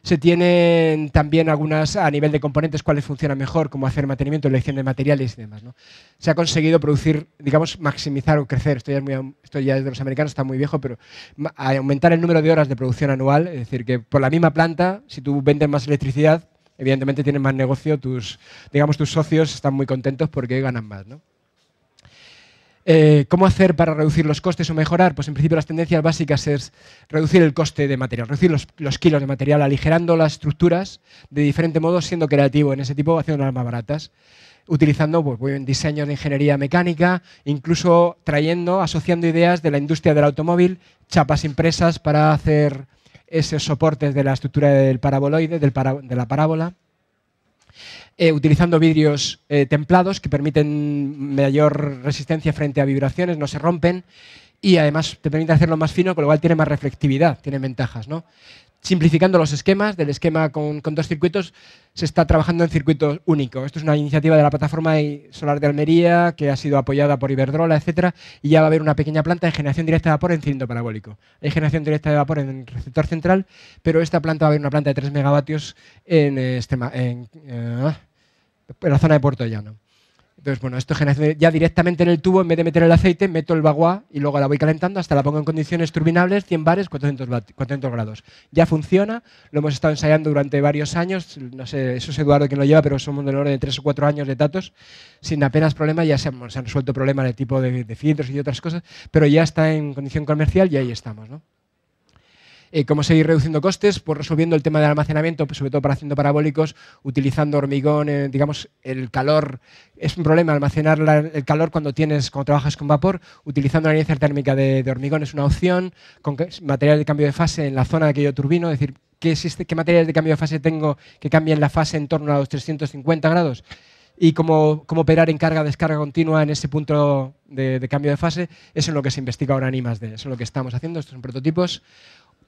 Se tienen también algunas a nivel de componentes, cuáles funcionan mejor, cómo hacer mantenimiento, elección de materiales y demás. ¿no? Se ha conseguido producir, digamos, maximizar o crecer. Esto ya, es ya de los americanos, está muy viejo, pero aumentar el número de horas de producción anual. Es decir, que por la misma planta, si tú vendes más electricidad, evidentemente tienes más negocio, tus, digamos, tus socios están muy contentos porque ganan más. ¿no? Eh, ¿Cómo hacer para reducir los costes o mejorar? Pues en principio las tendencias básicas es reducir el coste de material, reducir los, kilos de material, aligerando las estructuras de diferente modo, siendo creativo en ese tipo, haciendo las más baratas utilizando pues, diseños de ingeniería mecánica, incluso trayendo, asociando ideas de la industria del automóvil, chapas impresas para hacer esos soportes de la estructura del paraboloide, de la parábola. Eh, utilizando vidrios eh, templados que permiten mayor resistencia frente a vibraciones, no se rompen y además te permite hacerlo más fino, con lo cual tiene más reflectividad, tiene ventajas. ¿no? Simplificando los esquemas, del esquema con, dos circuitos, se está trabajando en circuito único. Esto es una iniciativa de la plataforma solar de Almería, que ha sido apoyada por Iberdrola, etcétera, y ya va a haber una pequeña planta de generación directa de vapor en cilindro parabólico. Hay generación directa de vapor en el receptor central, pero esta planta va a haber una planta de 3 megavatios en, eh, este, eh, en la zona de Puerto Llano. Entonces, bueno, esto genera ya directamente en el tubo, en vez de meter el aceite, meto el baguá y luego la voy calentando hasta la pongo en condiciones turbinables, 100 bares, 400, grados. Ya funciona, lo hemos estado ensayando durante varios años, no sé, eso es Eduardo quien lo lleva, pero somos del orden de 3 o 4 años de datos, sin apenas problemas, ya se han, resuelto problemas de tipo de, de, filtros y otras cosas, pero ya está en condición comercial y ahí estamos, ¿no? Eh, cómo seguir reduciendo costes, Pues resolviendo el tema del almacenamiento, pues, sobre todo para haciendo parabólicos, utilizando hormigón, eh, digamos, el calor. Es un problema almacenar el calor cuando, tienes, cuando trabajas con vapor, utilizando la inercia térmica de, hormigón es una opción, con material de cambio de fase en la zona de aquello turbino, es decir, ¿qué, existe, qué materiales de cambio de fase tengo que cambien la fase en torno a los 350 grados? y cómo, operar en carga-descarga continua en ese punto de, cambio de fase, Eso es lo que se investiga ahora en I+.D., es lo que estamos haciendo, estos son prototipos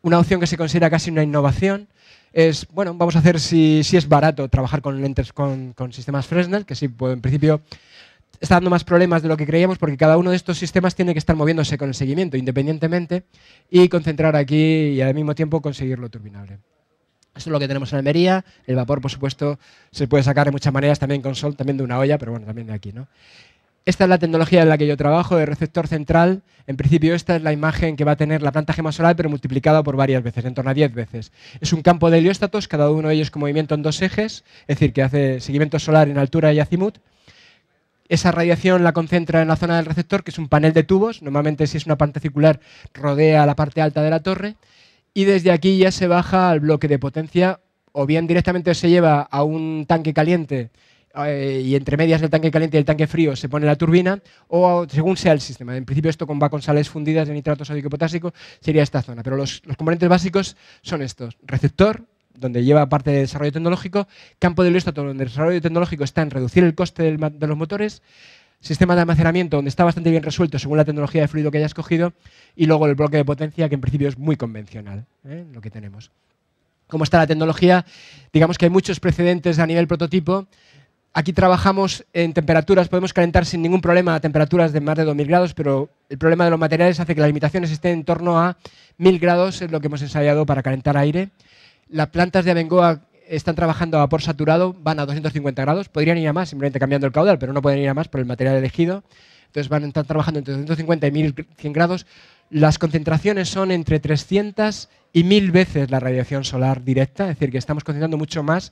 una opción que se considera casi una innovación es, bueno, vamos a hacer si, es barato trabajar con lentes con, sistemas Fresnel, que sí, en principio está dando más problemas de lo que creíamos porque cada uno de estos sistemas tiene que estar moviéndose con el seguimiento independientemente y concentrar aquí y al mismo tiempo conseguir lo turbinable. Eso es lo que tenemos en Almería. El vapor, por supuesto, se puede sacar de muchas maneras, también con sol, también de una olla, pero bueno, también de aquí. ¿no? Esta es la tecnología en la que yo trabajo, el receptor central. En principio esta es la imagen que va a tener la planta solar, pero multiplicada por varias veces, en torno a 10 veces. Es un campo de helióstatos, cada uno de ellos con movimiento en dos ejes, es decir, que hace seguimiento solar en altura y azimut. Esa radiación la concentra en la zona del receptor, que es un panel de tubos. Normalmente si es una planta circular rodea la parte alta de la torre. Y desde aquí ya se baja al bloque de potencia o bien directamente se lleva a un tanque caliente eh, y entre medias del tanque caliente y el tanque frío se pone la turbina, o según sea el sistema. En principio esto con, va con sales fundidas de nitrato sódico y potásico, sería esta zona. Pero los, componentes básicos son estos. Receptor, donde lleva parte del desarrollo tecnológico, campo de estómago, donde el desarrollo tecnológico está en reducir el coste de los motores, sistema de almacenamiento, donde está bastante bien resuelto según la tecnología de fluido que haya escogido, y luego el bloque de potencia, que en principio es muy convencional, ¿eh? lo que tenemos. ¿Cómo está la tecnología? Digamos que hay muchos precedentes a nivel prototipo Aquí trabajamos en temperaturas, podemos calentar sin ningún problema a temperaturas de más de 2000 grados, pero el problema de los materiales hace que las limitaciones estén en torno a 1000 grados, es lo que hemos ensayado para calentar aire. Las plantas de Abengoa están trabajando a vapor saturado, van a 250 grados, podrían ir a más simplemente cambiando el caudal, pero no pueden ir a más por el material elegido. Entonces van a estar trabajando entre 250 y 1100 grados. Las concentraciones son entre 300 y 1000 veces la radiación solar directa, es decir, que estamos concentrando mucho más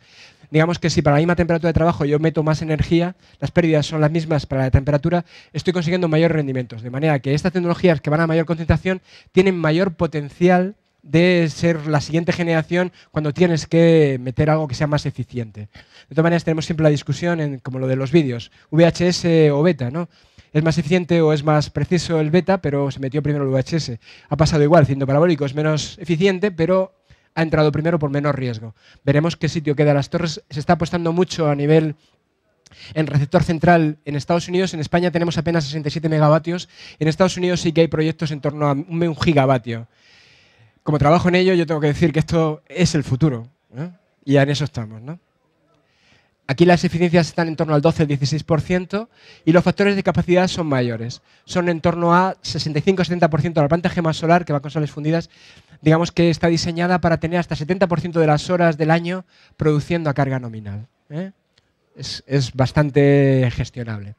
digamos que si para la misma temperatura de trabajo yo meto más energía, las pérdidas son las mismas para la temperatura, estoy consiguiendo mayor rendimientos. De manera que estas tecnologías que van a mayor concentración tienen mayor potencial de ser la siguiente generación cuando tienes que meter algo que sea más eficiente. De todas maneras, tenemos siempre la discusión en, como lo de los vídeos, VHS o beta, ¿no? es más eficiente o es más preciso el beta, pero se metió primero el VHS. Ha pasado igual, siendo parabólico es menos eficiente, pero ha entrado primero por menos riesgo. Veremos qué sitio queda. Las torres se está apostando mucho a nivel en receptor central en Estados Unidos. En España tenemos apenas 67 megavatios. En Estados Unidos sí que hay proyectos en torno a un gigavatio. Como trabajo en ello, yo tengo que decir que esto es el futuro. ¿no? Y en eso estamos. ¿no? Aquí las eficiencias están en torno al 12-16% y los factores de capacidad son mayores. Son en torno a 65-70% de la planta gema solar que va con soles fundidas. Digamos que está diseñada para tener hasta 70% de las horas del año produciendo a carga nominal. ¿eh? es, bastante gestionable.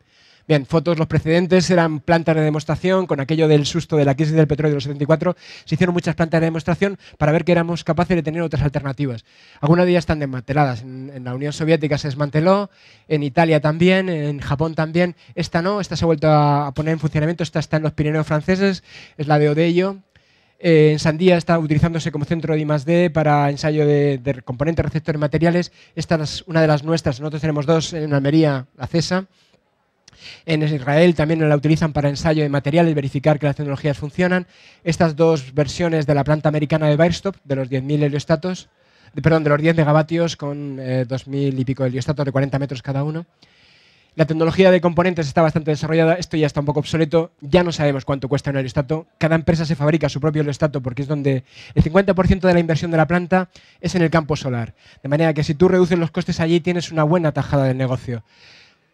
Bien, fotos, los precedentes eran plantas de demostración, con aquello del susto de la crisis del petróleo de los 74, se hicieron muchas plantas de demostración para ver que éramos capaces de tener otras alternativas. Algunas de ellas están desmanteladas, en, la Unión Soviética se desmanteló, en Italia también, en Japón también, esta no, esta se ha vuelto a poner en funcionamiento, esta está en los Pirineos franceses, es la de Odello, eh, en Sandía está utilizándose como centro de I+.D. para ensayo de, componentes receptores materiales. Esta es una de las nuestras. Nosotros tenemos dos en Almería, la CESA. En Israel también la utilizan para ensayo de materiales, verificar que las tecnologías funcionan. Estas dos versiones de la planta americana de Bairstop, de los 10.000 heliostatos, perdón, de los 10 megavatios con 2.000 eh, y pico heliostatos de 40 metros cada uno. La tecnología de componentes está bastante desarrollada, esto ya está un poco obsoleto, ya no sabemos cuánto cuesta un heliostato. Cada empresa se fabrica su propio heliostato porque es donde el 50% de la inversión de la planta es en el campo solar. De manera que si tú reduces los costes allí tienes una buena tajada del negocio.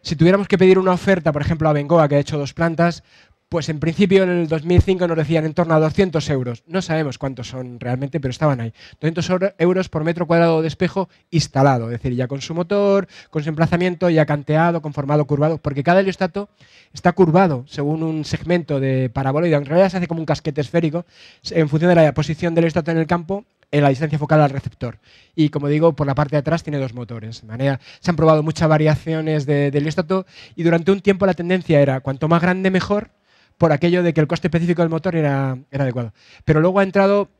Si tuviéramos que pedir una oferta, por ejemplo, a Bengoa, que ha hecho dos plantas, pues en principio en el 2005 nos decían en torno a 200 euros. No sabemos cuántos son realmente, pero estaban ahí. 200 euros por metro cuadrado de espejo instalado, es decir, ya con su motor, con su emplazamiento, ya canteado, conformado, curvado, porque cada heliostato está curvado según un segmento de paraboloide. En realidad se hace como un casquete esférico en función de la posición del heliostato en el campo en la distancia focal al receptor. Y como digo, por la parte de atrás tiene dos motores. manera, se han probado muchas variaciones del estato y durante un tiempo la tendencia era cuanto más grande mejor, por aquello de que el coste específico del motor era, adecuado. Pero luego ha entrado,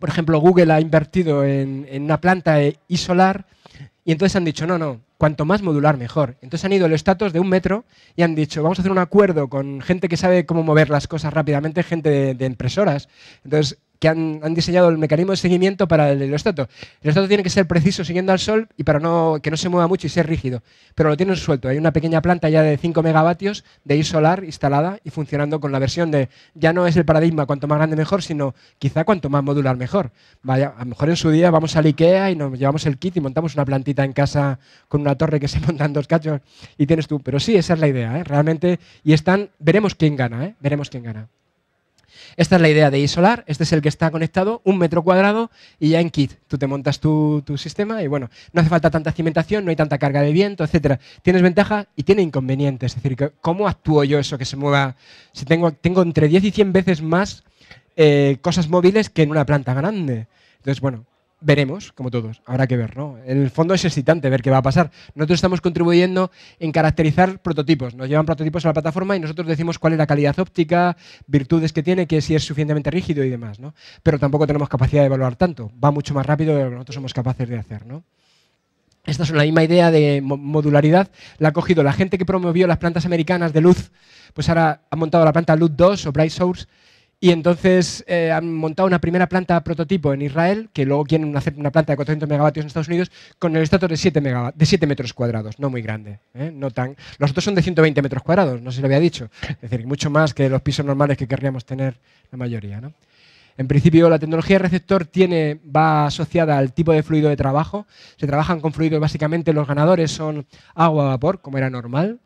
por ejemplo, Google ha invertido en, una planta I-Solar e, y entonces han dicho, no, no, cuanto más modular mejor. Entonces han ido los estatus de un metro y han dicho, vamos a hacer un acuerdo con gente que sabe cómo mover las cosas rápidamente, gente de, de impresoras. Entonces que han, diseñado el mecanismo de seguimiento para el heliostato. El heliostato tiene que ser preciso siguiendo al sol y para no, que no se mueva mucho y ser rígido, pero lo tienen suelto. Hay una pequeña planta ya de 5 megavatios de ir solar instalada y funcionando con la versión de, ya no es el paradigma cuanto más grande mejor, sino quizá cuanto más modular mejor. Vaya, a lo mejor en su día vamos al Ikea y nos llevamos el kit y montamos una plantita en casa con una torre que se montan dos cachos y tienes tú. Pero sí, esa es la idea, ¿eh? realmente. Y están, veremos quién gana, ¿eh? veremos quién gana. Esta es la idea de isolar, este es el que está conectado, un metro cuadrado y ya en kit. Tú te montas tu, sistema y bueno, no hace falta tanta cimentación, no hay tanta carga de viento, etcétera. Tienes ventaja y tiene inconvenientes. Es decir, ¿cómo actúo yo eso que se mueva? Si tengo, tengo entre 10 y 100 veces más eh, cosas móviles que en una planta grande. Entonces, bueno, veremos, como todos, habrá que ver, ¿no? En el fondo es excitante ver qué va a pasar. Nosotros estamos contribuyendo en caracterizar prototipos. Nos llevan prototipos a la plataforma y nosotros decimos cuál es la calidad óptica, virtudes que tiene, que si es suficientemente rígido y demás, ¿no? Pero tampoco tenemos capacidad de evaluar tanto. Va mucho más rápido de lo que nosotros somos capaces de hacer, ¿no? Esta es la misma idea de modularidad. La ha cogido la gente que promovió las plantas americanas de luz, pues ahora ha montado la planta Luz 2 o Bright Source y entonces eh, han montado una primera planta prototipo en Israel, que luego quieren hacer una planta de 400 megavatios en Estados Unidos, con el estatus de 7, metros cuadrados, no muy grande. ¿eh? No tan... Los otros son de 120 metros cuadrados, no se lo había dicho. Es decir, mucho más que los pisos normales que querríamos tener la mayoría. ¿no? En principio, la tecnología receptor tiene, va asociada al tipo de fluido de trabajo. Se trabajan con fluidos, básicamente los ganadores son agua vapor, como era normal.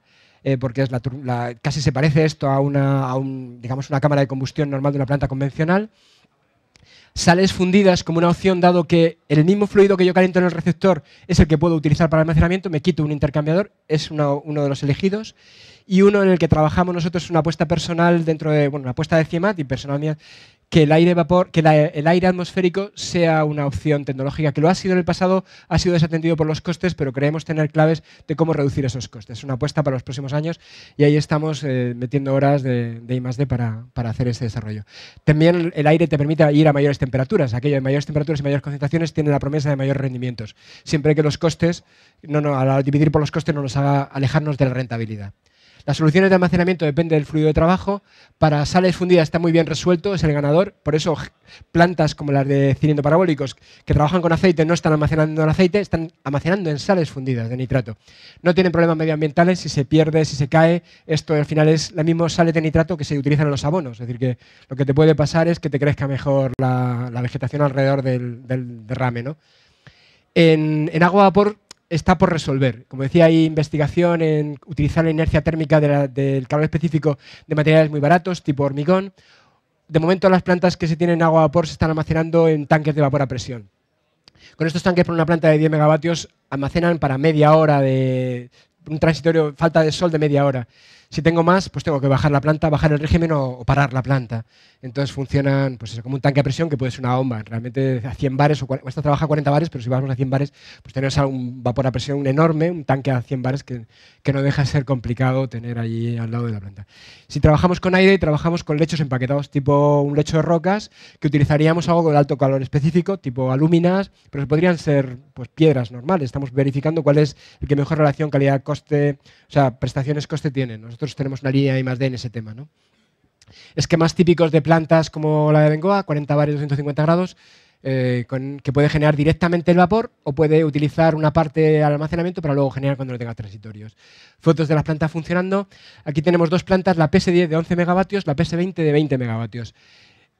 Eh, porque es la, casi se parece esto a, una, digamos, una cámara de combustión normal de una planta convencional. Sales fundidas como una opción, dado que el mismo fluido que yo caliento en el receptor es el que puedo utilizar para almacenamiento, me quito un intercambiador, es uno de los elegidos, y uno en el que trabajamos nosotros es una apuesta personal dentro de, bueno, una apuesta de CIEMAT y personal mía, que el aire vapor, que el aire atmosférico sea una opción tecnológica, que lo ha sido en el pasado, ha sido desatendido por los costes, pero creemos tener claves de cómo reducir esos costes. Es una apuesta para los próximos años y ahí estamos eh, metiendo horas de, de I+.D. para, para hacer ese desarrollo. También el aire te permite ir a mayores temperaturas. Aquello de mayores temperaturas y mayores concentraciones tiene la promesa de mayores rendimientos, siempre que los costes, no, no, al dividir por los costes no nos haga alejarnos de la rentabilidad. Las soluciones de almacenamiento dependen del fluido de trabajo. Para sales fundidas está muy bien resuelto, es el ganador. Por eso plantas como las de cilindro parabólicos que trabajan con aceite no están almacenando el aceite, están almacenando en sales fundidas de nitrato. No tienen problemas medioambientales si se pierde, si se cae. Esto al final es la misma sal de nitrato que se utiliza en los abonos. Es decir, que lo que te puede pasar es que te crezca mejor la, vegetación alrededor del, derrame. ¿no? En, en, agua vapor está por resolver. Como decía, hay investigación en utilizar la inercia térmica del calor específico de materiales muy baratos, tipo hormigón. De momento, las plantas que se tienen agua a vapor se están almacenando en tanques de vapor a presión. Con estos tanques por una planta de 10 megavatios almacenan para media hora de un transitorio, falta de sol de media hora. Si tengo más, pues tengo que bajar la planta, bajar el régimen o, parar la planta. Entonces funcionan pues como un tanque a presión que puede ser una bomba. Realmente a 100 bares, o esta trabaja a 40 bares, pero si vamos a 100 bares, pues tenemos un vapor a presión enorme, un tanque a 100 bares que, no deja de ser complicado tener allí al lado de la planta. Si trabajamos con aire, y trabajamos con lechos empaquetados, tipo un lecho de rocas, que utilizaríamos algo de alto calor específico, tipo aluminas, pero podrían ser pues, piedras normales. Estamos verificando cuál es el que mejor relación calidad-coste, o sea, prestaciones-coste tiene tenemos una línea I más D en ese tema. ¿no? Esquemas típicos de plantas como la de Bengoa, 40 bares, 250 grados, eh, que puede generar directamente el vapor o puede utilizar una parte al almacenamiento para luego generar cuando no tenga transitorios. Fotos de la plantas funcionando. Aquí tenemos dos plantas, la PS10 de 11 megavatios, la PS20 de 20 megavatios.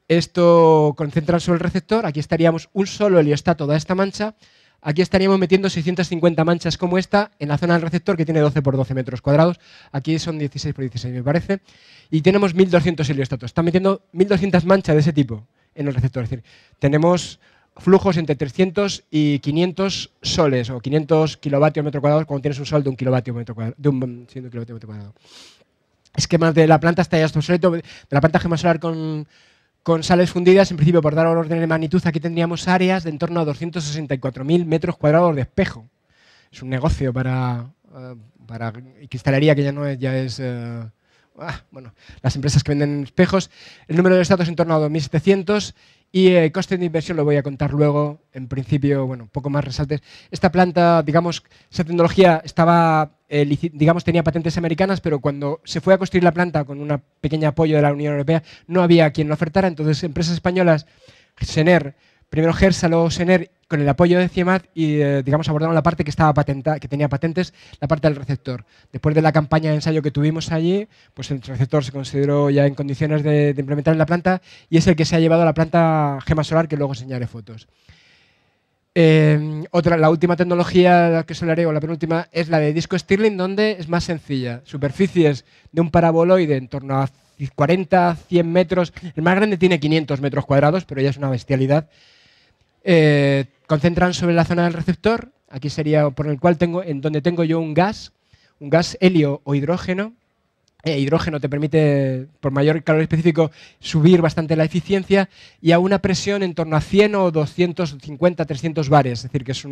Esto concentra sobre el receptor, aquí estaríamos un solo heliostato de esta mancha, aquí estaríamos metiendo 650 manchas como esta en la zona del receptor que tiene 12 por 12 metros cuadrados. Aquí son 16 por 16, me parece. Y tenemos 1.200 heliostatos. Están metiendo 1.200 manchas de ese tipo en el receptor. Es decir, tenemos flujos entre 300 y 500 soles o 500 kilovatios metro cuadrados, cuando tienes un sol de un kilovatio metro cuadrado. De un, sí, de de la planta está ya obsoleto, de la planta gemasolar con con sales fundidas, en principio por dar un orden de magnitud, aquí tendríamos áreas de en torno a 264.000 metros cuadrados de espejo. Es un negocio para, eh, para cristalería que ya no es, ya es eh, ah, bueno, las empresas que venden espejos. El número de estados en torno a 2.700 y el eh, coste de inversión lo voy a contar luego, en principio, bueno, un poco más resaltes. Esta planta, digamos, esa tecnología estaba digamos, tenía patentes americanas, pero cuando se fue a construir la planta con un pequeño apoyo de la Unión Europea, no había quien lo ofertara. Entonces, empresas españolas, Sener, primero Gersa, luego Sener, con el apoyo de CIEMAT, y, eh, digamos, abordaron la parte que, estaba patenta, que tenía patentes, la parte del receptor. Después de la campaña de ensayo que tuvimos allí, pues el receptor se consideró ya en condiciones de, de implementar en la planta y es el que se ha llevado a la planta Gema Solar, que luego enseñaré fotos. Em, otra, la última tecnología la que hablaré, o la penúltima, es la de disco Stirling, donde es más sencilla. Superficies de un paraboloide en torno a 40, 100 metros. El más grande tiene 500 metros cuadrados, pero ya es una bestialidad. Eh, concentran sobre la zona del receptor. Aquí sería por el cual tengo, en donde tengo yo un gas, un gas helio o hidrógeno, eh, hidrógeno te permite, por mayor calor específico, subir bastante la eficiencia y a una presión en torno a 100 o 250, 300 bares. Es decir, que es,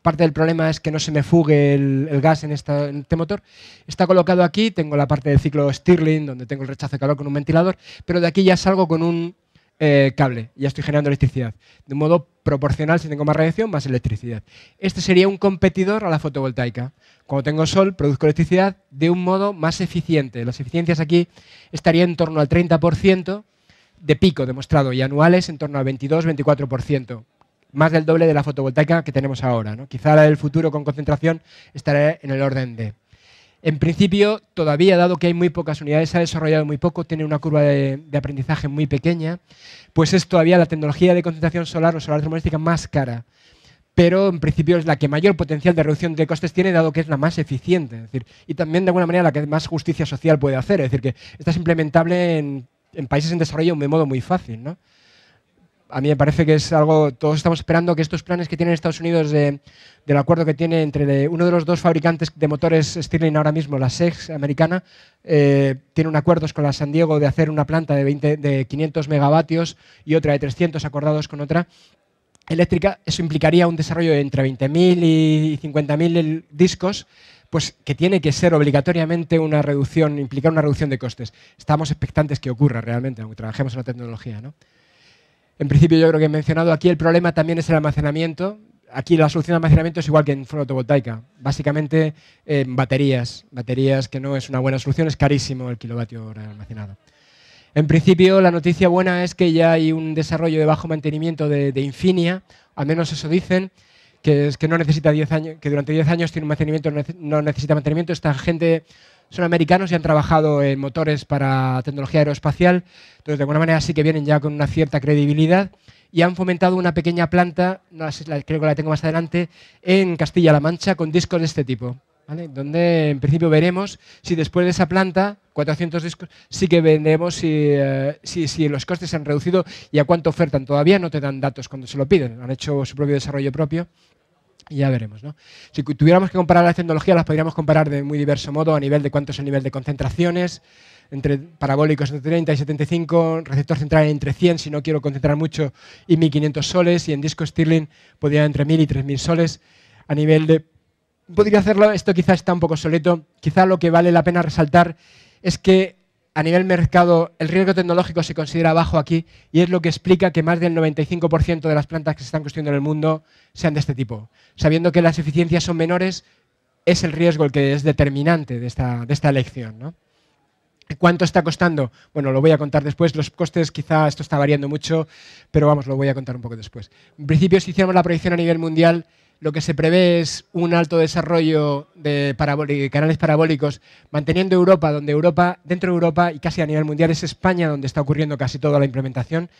parte del problema es que no se me fugue el, gas en, en, este motor. Está colocado aquí, tengo la parte del ciclo Stirling, donde tengo el rechazo de calor con un ventilador, pero de aquí ya salgo con un eh, cable, ya estoy generando electricidad. De un modo proporcional, si tengo más radiación, más electricidad. Este sería un competidor a la fotovoltaica. Cuando tengo sol, produzco electricidad de un modo más eficiente. Las eficiencias aquí estarían en torno al 30% de pico demostrado y anuales en torno al 22-24%, más del doble de la fotovoltaica que tenemos ahora. ¿no? Quizá la del futuro con concentración estará en el orden de. En principio, todavía, dado que hay muy pocas unidades, se ha desarrollado muy poco, tiene una curva de, aprendizaje muy pequeña, pues es todavía la tecnología de concentración solar o solar termoeléctrica más cara. Pero en principio es la que mayor potencial de reducción de costes tiene, dado que es la más eficiente. Es decir, y también, de alguna manera, la que más justicia social puede hacer. Es decir, que esta implementable en, países en desarrollo de modo muy fácil. ¿no? a mí me parece que es algo, todos estamos esperando que estos planes que tiene Estados Unidos del acuerdo que tiene entre uno de los dos fabricantes de motores Stirling ahora mismo, la SEX americana, eh, tiene un acuerdo con la San Diego de hacer una planta de, 20, de 500 megavatios y otra de 300 acordados con otra eléctrica, eso implicaría un desarrollo de entre 20.000 y 50.000 discos pues que tiene que ser obligatoriamente una reducción, implicar una reducción de costes. Estamos expectantes que ocurra realmente, aunque trabajemos en la tecnología, ¿no? En principio yo creo que he mencionado aquí el problema también es el almacenamiento. Aquí la solución de almacenamiento es igual que en fotovoltaica, básicamente en eh, baterías, baterías que no es una buena solución, es carísimo el kilovatio hora almacenado. En principio la noticia buena es que ya hay un desarrollo de bajo mantenimiento de, Infinia, al menos eso dicen, que es que no necesita 10 años, que durante 10 años tiene un mantenimiento, no necesita mantenimiento, esta gente son americanos y han trabajado en motores para tecnología aeroespacial, entonces de alguna manera sí que vienen ya con una cierta credibilidad y han fomentado una pequeña planta, creo que la tengo más adelante, en Castilla-La Mancha con discos de este tipo. donde en principio veremos si después de esa planta, 400 discos, sí que veremos eh, si, si, los costes se han reducido y a cuánto ofertan. Todavía no te dan datos cuando se lo piden, han hecho su propio desarrollo propio ya veremos, ¿no? Si tuviéramos que comparar las tecnologías, las podríamos comparar de muy diverso modo a nivel de cuánto es el nivel de concentraciones, entre parabólicos entre 30 y 75, receptor central entre 100 si no quiero concentrar mucho y 1500 soles, y en disco Stirling podría entre 1000 y 3000 soles. A nivel de... Podría hacerlo, esto quizás está un poco obsoleto, quizás lo que vale la pena resaltar es que a nivel mercado el riesgo tecnológico se considera bajo aquí y es lo que explica que más del 95% de las plantas que se están construyendo en el mundo sean de este tipo. Sabiendo que las eficiencias son menores, es el riesgo el que es determinante de esta, elección. ¿Cuánto está costando? Bueno, lo voy a contar después. Los costes, quizá esto está variando mucho, pero vamos, lo voy a contar un poco después. En principio, si hiciéramos la proyección a nivel mundial, lo que se prevé es un alto desarrollo de canales parabólicos, manteniendo Europa, donde Europa, dentro de Europa y casi a nivel mundial es España donde está ocurriendo casi toda la implementación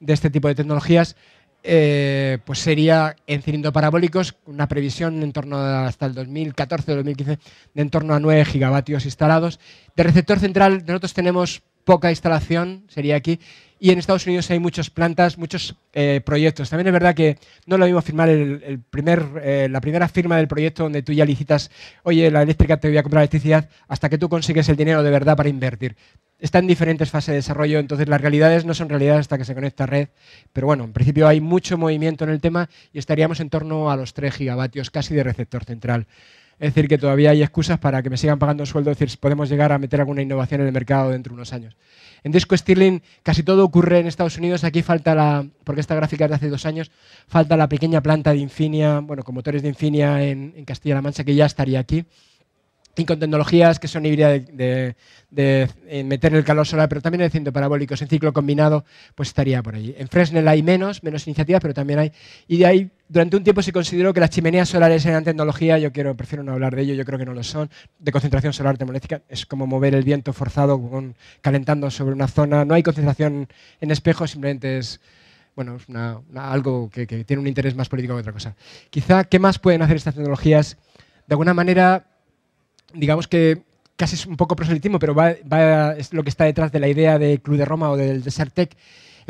de este tipo de tecnologías, eh, pues sería en cilindro parabólicos una previsión en torno hasta el 2014-2015 de en torno a 9 gigavatios instalados. De receptor central nosotros tenemos poca instalación, sería aquí. Y en Estados Unidos hay muchas plantas, muchos eh, proyectos. También es verdad que no lo vimos firmar el, primer, eh, la primera firma del proyecto donde tú ya licitas, oye, la eléctrica te voy a comprar electricidad, hasta que tú consigues el dinero de verdad para invertir. Está en diferentes fases de desarrollo, entonces las realidades no son realidades hasta que se conecta a red. Pero bueno, en principio hay mucho movimiento en el tema y estaríamos en torno a los 3 gigavatios casi de receptor central. Es decir, que todavía hay excusas para que me sigan pagando sueldo, es decir, podemos llegar a meter alguna innovación en el mercado dentro de unos años. En Disco Stirling casi todo ocurre en Estados Unidos, aquí falta la, porque esta gráfica es de hace dos años, falta la pequeña planta de Infinia, bueno, con motores de Infinia en, Castilla-La Mancha, que ya estaría aquí y con tecnologías que son híbridas de, eh, meter el calor solar, pero también el centro parabólicos en ciclo combinado, pues estaría por ahí. En Fresnel hay menos, menos iniciativas, pero también hay. Y de ahí durante un tiempo se consideró que las chimeneas solares eran tecnología, yo quiero, prefiero no hablar de ello, yo creo que no lo son, de concentración solar termoeléctrica, es como mover el viento forzado calentando sobre una zona, no hay concentración en espejos, simplemente es bueno, algo que, tiene un interés más político que otra cosa. Quizá, ¿qué más pueden hacer estas tecnologías? De alguna manera, digamos que casi es un poco proselitismo, pero es lo que está detrás de la idea de Club de Roma o del Tech,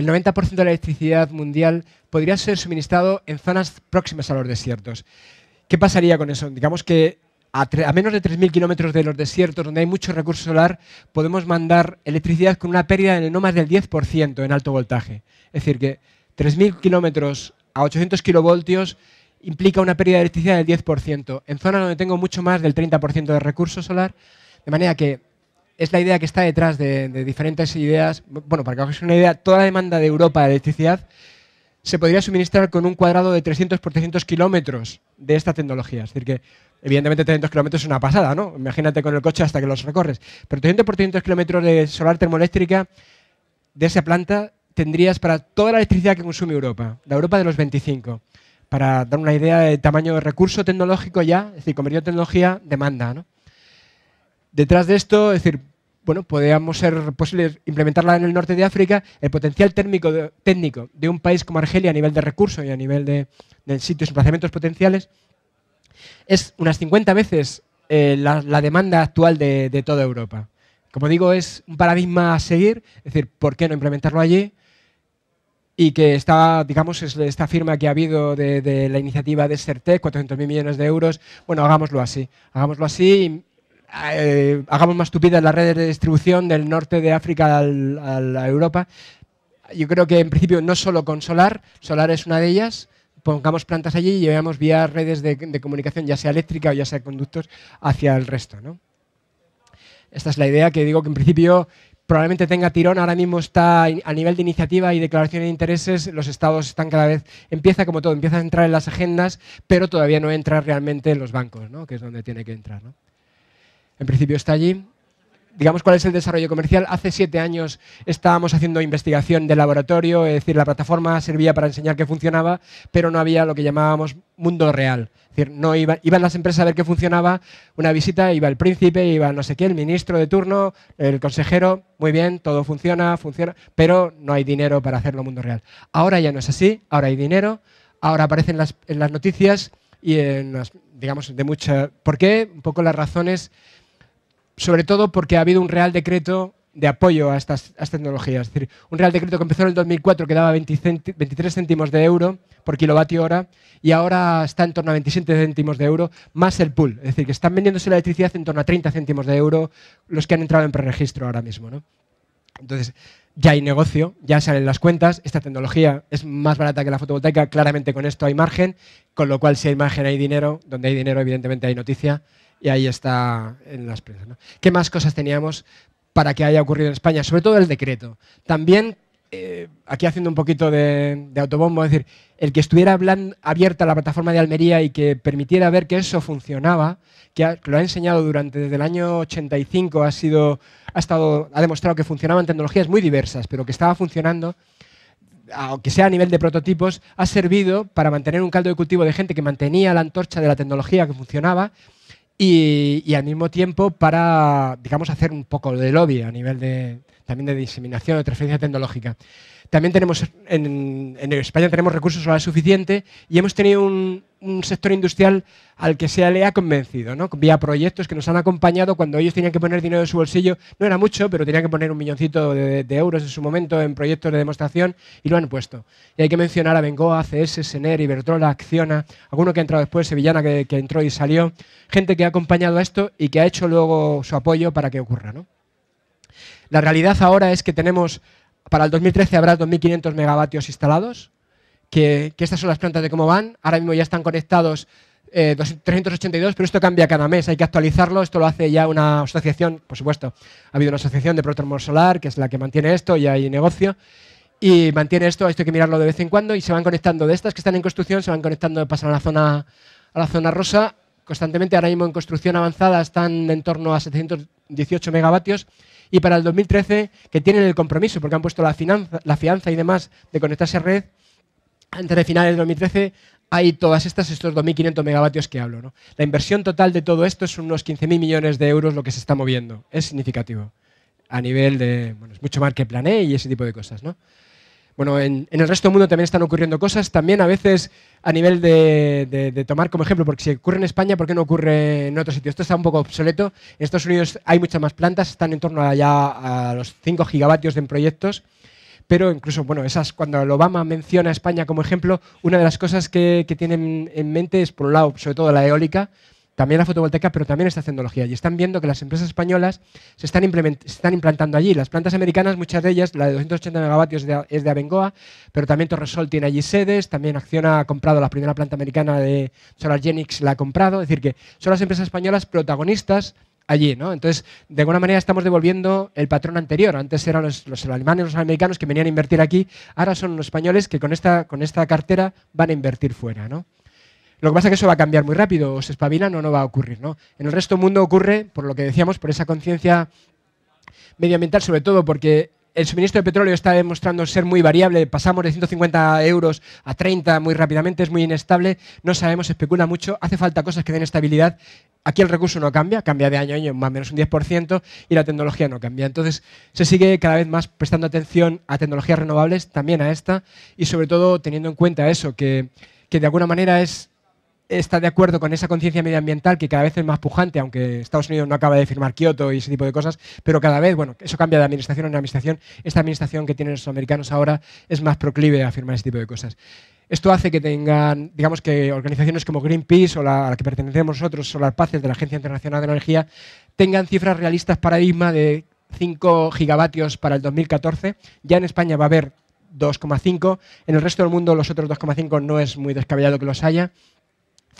el 90% de la electricidad mundial podría ser suministrado en zonas próximas a los desiertos. ¿Qué pasaría con eso? Digamos que a, menos de 3.000 kilómetros de los desiertos, donde hay mucho recurso solar, podemos mandar electricidad con una pérdida de no más del 10% en alto voltaje. Es decir, que 3.000 kilómetros a 800 kilovoltios implica una pérdida de electricidad del 10%, en zonas donde tengo mucho más del 30% de recurso solar, de manera que es la idea que está detrás de, diferentes ideas. Bueno, para que hagáis una idea, toda la demanda de Europa de electricidad se podría suministrar con un cuadrado de 300 por 300 kilómetros de esta tecnología. Es decir, que evidentemente 300 kilómetros es una pasada, ¿no? Imagínate con el coche hasta que los recorres. Pero 300 por 300 kilómetros de solar termoeléctrica de esa planta tendrías para toda la electricidad que consume Europa, la Europa de los 25. Para dar una idea del tamaño de recurso tecnológico ya, es decir, convertido en tecnología, demanda, ¿no? Detrás de esto, es decir, bueno, podríamos ser posibles implementarla en el norte de África, el potencial térmico técnico de un país como Argelia a nivel de recursos y a nivel de, sitios y emplazamientos potenciales es unas 50 veces eh, la, demanda actual de, toda Europa. Como digo, es un paradigma a seguir, es decir, ¿por qué no implementarlo allí? Y que está, digamos, esta firma que ha habido de, la iniciativa de CERTEC, 400.000 millones de euros, bueno, hagámoslo así. Hagámoslo así, eh, hagamos más tupidas las redes de distribución del norte de África a Europa. Yo creo que en principio no solo con solar, solar es una de ellas, pongamos plantas allí y llevamos vía redes de, comunicación, ya sea eléctrica o ya sea conductos, hacia el resto. ¿no? Esta es la idea que digo que en principio probablemente tenga tirón, ahora mismo está a nivel de iniciativa y declaración de intereses, los estados están cada vez, empieza como todo, empieza a entrar en las agendas, pero todavía no entra realmente en los bancos, ¿no? que es donde tiene que entrar. ¿no? en principio está allí. Digamos cuál es el desarrollo comercial. Hace siete años estábamos haciendo investigación de laboratorio, es decir, la plataforma servía para enseñar que funcionaba, pero no había lo que llamábamos mundo real. Es decir, no iban las empresas a ver qué funcionaba, una visita, iba el príncipe, iba no sé qué, el ministro de turno, el consejero, muy bien, todo funciona, funciona, pero no hay dinero para hacerlo mundo real. Ahora ya no es así, ahora hay dinero, ahora aparecen las, en las noticias y en las, digamos, de mucha... ¿Por qué? Un poco las razones sobre todo porque ha habido un Real Decreto de apoyo a estas, tecnologías. Es decir, un Real Decreto que empezó en el 2004 que daba 23 céntimos de euro por kilovatio hora y ahora está en torno a 27 céntimos de euro más el pool. Es decir, que están vendiéndose la electricidad en torno a 30 céntimos de euro los que han entrado en preregistro ahora mismo. Entonces, ya hay negocio, ya salen las cuentas, esta tecnología es más barata que la fotovoltaica, claramente con esto hay margen, con lo cual si hay margen hay dinero, donde hay dinero evidentemente hay noticia y ahí está en las prensas. ¿Qué más cosas teníamos para que haya ocurrido en España? Sobre todo el decreto. También, eh, aquí haciendo un poquito de, autobombo, es decir, el que estuviera abierta la plataforma de Almería y que permitiera ver que eso funcionaba, que, lo ha enseñado durante desde el año 85, ha, sido, ha, estado, ha demostrado que funcionaban tecnologías muy diversas, pero que estaba funcionando aunque sea a nivel de prototipos, ha servido para mantener un caldo de cultivo de gente que mantenía la antorcha de la tecnología que funcionaba y, al mismo tiempo para, digamos, hacer un poco de lobby a nivel de, también de diseminación de transferencia tecnológica. También tenemos, en, España tenemos recursos solar suficiente y hemos tenido un, sector industrial al que se le ha convencido, ¿no? vía proyectos que nos han acompañado cuando ellos tenían que poner dinero de su bolsillo, no era mucho, pero tenían que poner un milloncito de, euros en su momento en proyectos de demostración y lo han puesto. Y hay que mencionar a Bengoa, CS, Sener, Iberdrola, Acciona, alguno que ha entrado después, Sevillana que, que entró y salió, gente que ha acompañado a esto y que ha hecho luego su apoyo para que ocurra. ¿no? La realidad ahora es que tenemos, para el 2013 habrá 2.500 megavatios instalados, que, estas son las plantas de cómo van. Ahora mismo ya están conectados 382, eh, pero esto cambia cada mes, hay que actualizarlo. Esto lo hace ya una asociación, por supuesto. Ha habido una asociación de Protermor Solar, que es la que mantiene esto, y hay negocio. Y mantiene esto, esto hay que mirarlo de vez en cuando, y se van conectando de estas que están en construcción, se van conectando, pasan a la zona, a la zona rosa constantemente. Ahora mismo en construcción avanzada están en torno a 718 megavatios y para el 2013 que tienen el compromiso, porque han puesto la, la fianza y demás de conectarse a red, antes de finales del 2013 hay todas estas, estos 2.500 megavatios que hablo. La inversión total de todo esto es unos 15.000 millones de euros lo que se está moviendo. Es significativo. A nivel de, bueno, es mucho más que Plané y ese tipo de cosas, ¿no? bueno, en, el resto del mundo también están ocurriendo cosas, también a veces a nivel de, tomar como ejemplo, porque si ocurre en España, ¿por qué no ocurre en otros sitio? Esto está un poco obsoleto. En Estados Unidos hay muchas más plantas, están en torno a ya a los 5 gigavatios en proyectos, pero incluso, bueno, esas, cuando Obama menciona a España como ejemplo, una de las cosas que, que tienen en mente es, por un lado, sobre todo la eólica, también la fotovoltaica, pero también esta tecnología. Y están viendo que las empresas españolas se están, están implantando allí. Las plantas americanas, muchas de ellas, la de 280 megavatios es de Abengoa, pero también Torresol tiene allí sedes, también Acciona ha comprado la primera planta americana de Solargenix, la ha comprado. Es decir, que son las empresas españolas protagonistas allí, ¿no? Entonces, de alguna manera estamos devolviendo el patrón anterior. Antes eran los, los alemanes, los americanos que venían a invertir aquí, ahora son los españoles que con esta, con esta cartera van a invertir fuera, ¿no? Lo que pasa es que eso va a cambiar muy rápido, o se espabilan o no va a ocurrir. ¿no? En el resto del mundo ocurre, por lo que decíamos, por esa conciencia medioambiental, sobre todo porque el suministro de petróleo está demostrando ser muy variable, pasamos de 150 euros a 30 muy rápidamente, es muy inestable, no sabemos, especula mucho, hace falta cosas que den estabilidad. Aquí el recurso no cambia, cambia de año en año más o menos un 10% y la tecnología no cambia. Entonces se sigue cada vez más prestando atención a tecnologías renovables, también a esta, y sobre todo teniendo en cuenta eso, que de alguna manera es está de acuerdo con esa conciencia medioambiental que cada vez es más pujante, aunque Estados Unidos no acaba de firmar Kioto y ese tipo de cosas, pero cada vez, bueno, eso cambia de administración en administración. Esta administración que tienen los americanos ahora es más proclive a firmar ese tipo de cosas. Esto hace que tengan, digamos que organizaciones como Greenpeace o la, a la que pertenecemos nosotros, las Paces de la Agencia Internacional de Energía, tengan cifras realistas para paradigma de 5 gigavatios para el 2014. Ya en España va a haber 2,5. En el resto del mundo los otros 2,5 no es muy descabellado que los haya.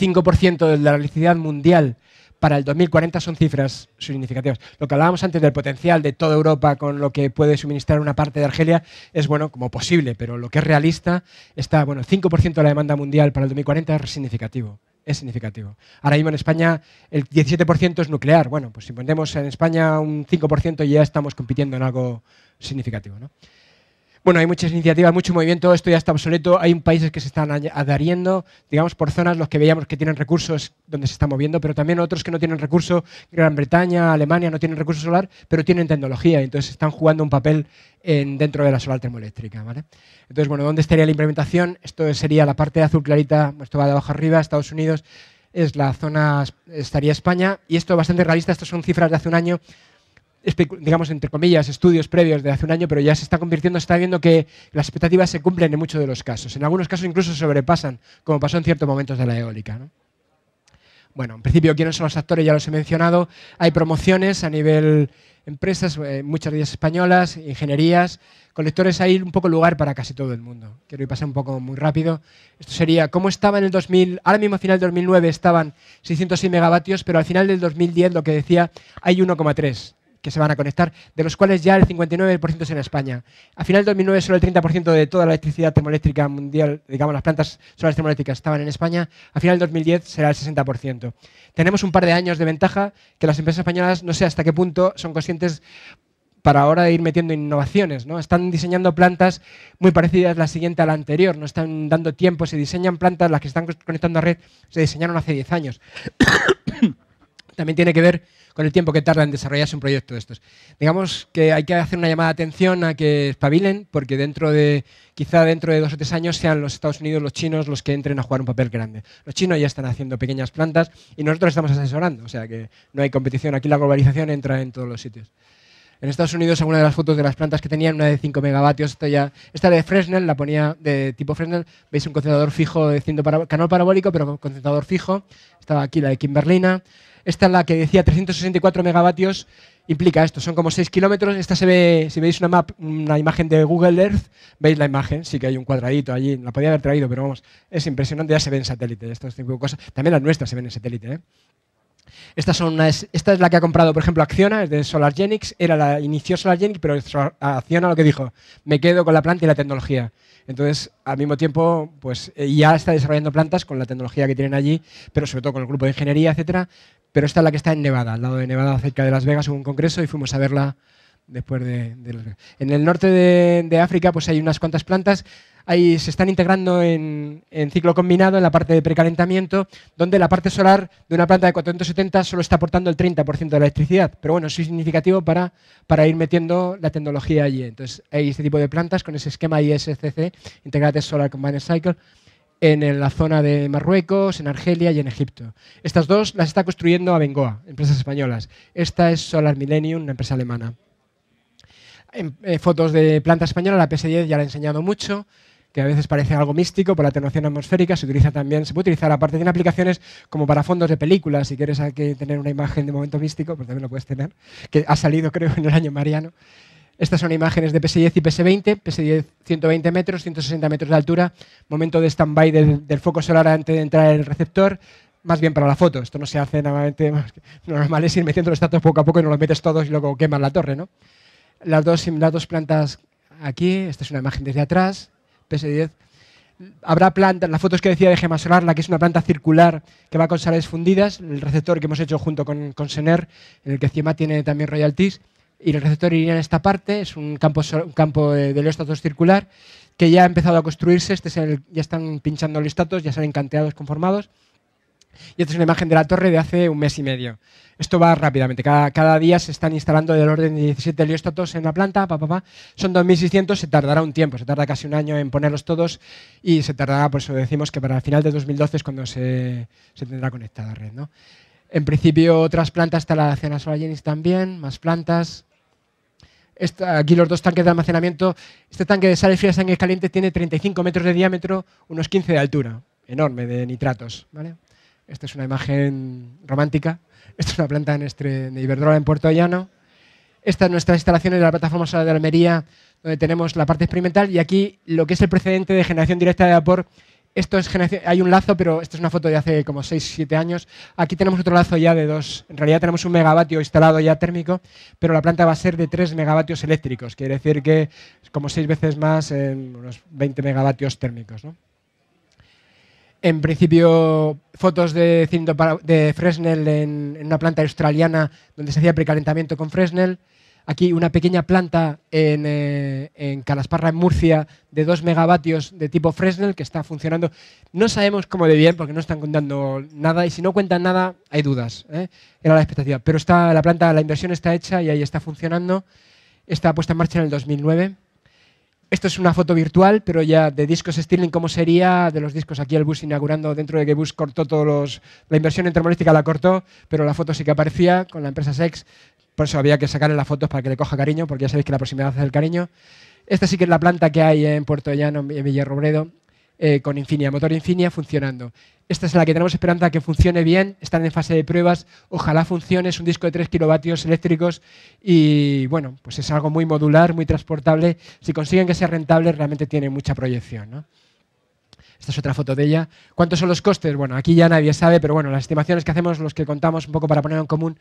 5% de la electricidad mundial para el 2040 son cifras significativas. Lo que hablábamos antes del potencial de toda Europa con lo que puede suministrar una parte de Argelia es bueno como posible, pero lo que es realista está, bueno, 5% de la demanda mundial para el 2040 es significativo. Es significativo. Ahora mismo en España el 17% es nuclear. Bueno, pues si ponemos en España un 5% ya estamos compitiendo en algo significativo. ¿no? Bueno, hay muchas iniciativas, mucho movimiento, esto ya está obsoleto. Hay países que se están adhiriendo, digamos, por zonas, los que veíamos que tienen recursos donde se está moviendo, pero también otros que no tienen recursos, Gran Bretaña, Alemania, no tienen recursos solar, pero tienen tecnología, entonces están jugando un papel dentro de la solar termoeléctrica. ¿vale? Entonces, bueno, ¿dónde estaría la implementación? Esto sería la parte azul clarita, esto va de abajo arriba, Estados Unidos, es la zona, estaría España, y esto es bastante realista, estas son cifras de hace un año, digamos, entre comillas, estudios previos de hace un año, pero ya se está convirtiendo, se está viendo que las expectativas se cumplen en muchos de los casos. En algunos casos incluso sobrepasan, como pasó en ciertos momentos de la eólica. Bueno, en principio, ¿quiénes son los actores? Ya los he mencionado. Hay promociones a nivel empresas, eh, muchas de ellas españolas, ingenierías, colectores. Hay un poco lugar para casi todo el mundo. Quiero ir pasar un poco muy rápido. Esto sería, ¿cómo estaba en el 2000? Ahora mismo, a final del 2009, estaban 606 megavatios, pero al final del 2010, lo que decía, hay 1,3 que se van a conectar, de los cuales ya el 59% es en España. A final del 2009 solo el 30% de toda la electricidad termoeléctrica mundial, digamos las plantas solares termoeléctricas, estaban en España. A final del 2010 será el 60%. Tenemos un par de años de ventaja que las empresas españolas no sé hasta qué punto son conscientes para ahora de ir metiendo innovaciones, ¿no? Están diseñando plantas muy parecidas a la siguiente a la anterior, no están dando tiempo, se diseñan plantas, las que están conectando a red se diseñaron hace 10 años. También tiene que ver el tiempo que tarda en desarrollarse un proyecto de estos. Digamos que hay que hacer una llamada de atención a que espabilen, porque dentro de, quizá dentro de dos o tres años sean los Estados Unidos, los chinos, los que entren a jugar un papel grande. Los chinos ya están haciendo pequeñas plantas y nosotros estamos asesorando, o sea que no hay competición. Aquí la globalización entra en todos los sitios. En Estados Unidos, alguna de las fotos de las plantas que tenían, una de 5 megavatios, esta, ya, esta de Fresnel, la ponía de tipo Fresnel, veis un concentrador fijo de para, canal parabólico, pero concentrador fijo. Estaba aquí la de Kimberlina, esta es la que decía 364 megavatios, implica esto, son como 6 kilómetros. Esta se ve, si veis una, map, una imagen de Google Earth, veis la imagen, sí que hay un cuadradito allí, la podía haber traído, pero vamos, es impresionante, ya se ven en satélite, estas cinco cosas. También las nuestras se ven en satélite. ¿eh? son esta es la que ha comprado, por ejemplo, Acciona, es de SolarGenix, era la inició SolarGenix, pero Acciona lo que dijo, me quedo con la planta y la tecnología. Entonces, al mismo tiempo, pues eh, ya está desarrollando plantas con la tecnología que tienen allí, pero sobre todo con el grupo de ingeniería, etcétera. Pero esta es la que está en Nevada, al lado de Nevada, cerca de Las Vegas, hubo un congreso y fuimos a verla después de, En el norte de, África pues hay unas cuantas plantas, ahí se están integrando en, ciclo combinado, en la parte de precalentamiento, donde la parte solar de una planta de 470 solo está aportando el 30% de la electricidad. Pero bueno, es significativo para, para ir metiendo la tecnología allí. Entonces hay este tipo de plantas con ese esquema ISCC, Integrated Solar Combined Cycle, en la zona de Marruecos, en Argelia y en Egipto. Estas dos las está construyendo Abengoa, empresas españolas. Esta es Solar Millennium, una empresa alemana en, eh, fotos de planta española, la PS10 ya la he enseñado mucho que a veces parece algo místico por la atenuación atmosférica, se utiliza también, se puede utilizar, aparte en aplicaciones como para fondos de películas, si quieres tener una imagen de momento místico, pues también lo puedes tener, que ha salido creo en el año mariano. Estas son imágenes de PS10 y PS20, PS10 120 metros, 160 metros de altura, momento de stand-by del, foco solar antes de entrar en el receptor, más bien para la foto, esto no se hace normalmente, lo normal es ir metiendo los datos poco a poco y no los metes todos y luego quemas la torre, ¿no? las dos, plantas aquí, esta es una imagen desde atrás, PS10. Habrá plantas, las fotos que decía de Gema Solar, la que es una planta circular que va con sales fundidas, el receptor que hemos hecho junto con, con Sener, en el que CIEMA tiene también royalties, y el receptor iría en esta parte, es un campo, un campo de, los datos circular que ya ha empezado a construirse, este es ya están pinchando los datos, ya salen canteados conformados. Y esta es una imagen de la torre de hace un mes y medio. Esto va rápidamente. Cada, día se están instalando del orden de 17 helióstatos en la planta. Son 2.600, se tardará un tiempo. Se tarda casi un año en ponerlos todos y se tardará, por eso decimos que para el final de 2012 es cuando se, tendrá conectada la red. ¿no? En principio, otras plantas, está la de Solar Genis también, más plantas. aquí los dos tanques de almacenamiento. Este tanque de sales frías, sangre caliente, tiene 35 metros de diámetro, unos 15 de altura. Enorme de nitratos. ¿vale? Esta es una imagen romántica. Esta es una planta en de Iberdrola en Puerto Llano. Esta es nuestra instalación de la plataforma solar de Almería, donde tenemos la parte experimental. Y aquí lo que es el precedente de generación directa de vapor. Esto es hay un lazo, pero esta es una foto de hace como 6-7 años. Aquí tenemos otro lazo ya de dos. En realidad tenemos un megavatio instalado ya térmico, pero la planta va a ser de 3 megavatios eléctricos. Quiere decir que es como 6 veces más en unos 20 megavatios térmicos. ¿no? en principio fotos de, de Fresnel en, una planta australiana donde se hacía precalentamiento con Fresnel. Aquí una pequeña planta en, eh, Calasparra, en Murcia, de 2 megavatios de tipo Fresnel que está funcionando. No sabemos cómo de bien porque no están contando nada y si no cuentan nada hay dudas. ¿eh? Era la expectativa. Pero está la planta, la inversión está hecha y ahí está funcionando. Está puesta en marcha en el 2009. Esto es una foto virtual, pero ya de discos Stirling, ¿cómo sería? De los discos aquí el bus inaugurando, dentro de que Bus cortó todos los... La inversión en termolística la cortó, pero la foto sí que aparecía con la empresa Sex. Por eso había que sacarle las fotos para que le coja cariño, porque ya sabéis que la proximidad hace el cariño. Esta sí que es la planta que hay en Puerto Llano, en Villarrobledo. Eh, con Infinia, motor Infinia funcionando. Esta es la que tenemos esperanza que funcione bien, están en fase de pruebas, ojalá funcione, es un disco de 3 kilovatios eléctricos y bueno, pues es algo muy modular, muy transportable. Si consiguen que sea rentable, realmente tiene mucha proyección. Esta es otra foto de ella. ¿Cuántos son los costes? Bueno, aquí ya nadie sabe, pero bueno, las estimaciones que hacemos, los que contamos un poco para poner en común.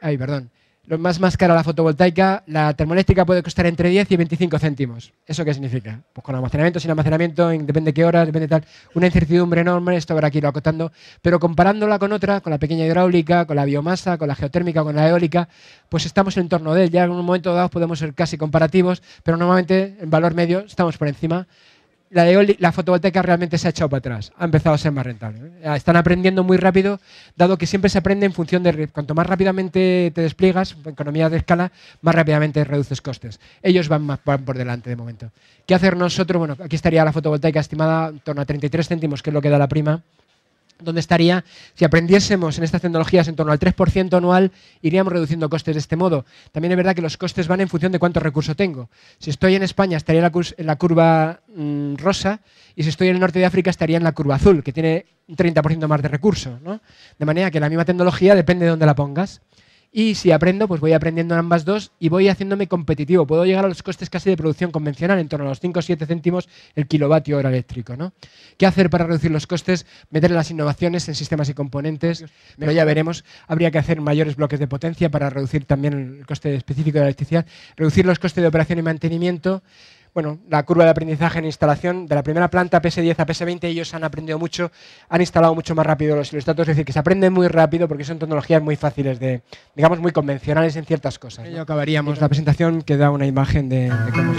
Ay, perdón lo más más caro la fotovoltaica, la termoeléctrica puede costar entre 10 y 25 céntimos. ¿Eso qué significa? Pues con almacenamiento, sin almacenamiento, depende de qué horas, depende de tal. Una incertidumbre enorme, esto habrá aquí lo acotando. Pero comparándola con otra, con la pequeña hidráulica, con la biomasa, con la geotérmica, con la eólica, pues estamos en torno de él. Ya en un momento dado podemos ser casi comparativos, pero normalmente en valor medio estamos por encima la, la fotovoltaica realmente se ha echado para atrás, ha empezado a ser más rentable. ¿eh? Están aprendiendo muy rápido, dado que siempre se aprende en función de cuanto más rápidamente te despliegas, economía de escala, más rápidamente reduces costes. Ellos van más por delante de momento. ¿Qué hacer nosotros? Bueno, aquí estaría la fotovoltaica estimada en torno a 33 céntimos, que es lo que da la prima, donde estaría si aprendiésemos en estas tecnologías en torno al 3% anual, iríamos reduciendo costes de este modo. También es verdad que los costes van en función de cuánto recurso tengo. Si estoy en España estaría en la, curva mm, rosa y si estoy en el norte de África estaría en la curva azul, que tiene un 30% más de recurso. ¿no? De manera que la misma tecnología depende de dónde la pongas. Y si aprendo, pues voy aprendiendo en ambas dos y voy haciéndome competitivo. Puedo llegar a los costes casi de producción convencional, en torno a los 5 o 7 céntimos el kilovatio hora eléctrico. ¿no? ¿Qué hacer para reducir los costes? Meter las innovaciones en sistemas y componentes, pero ya veremos. Habría que hacer mayores bloques de potencia para reducir también el coste específico de la electricidad, reducir los costes de operación y mantenimiento, bueno, la curva de aprendizaje en instalación. De la primera planta PS10 a PS20 ellos han aprendido mucho, han instalado mucho más rápido los ilustratos, es decir, que se aprende muy rápido porque son tecnologías muy fáciles de, digamos, muy convencionales en ciertas cosas. ¿no? Y acabaríamos la presentación que da una imagen de, cómo...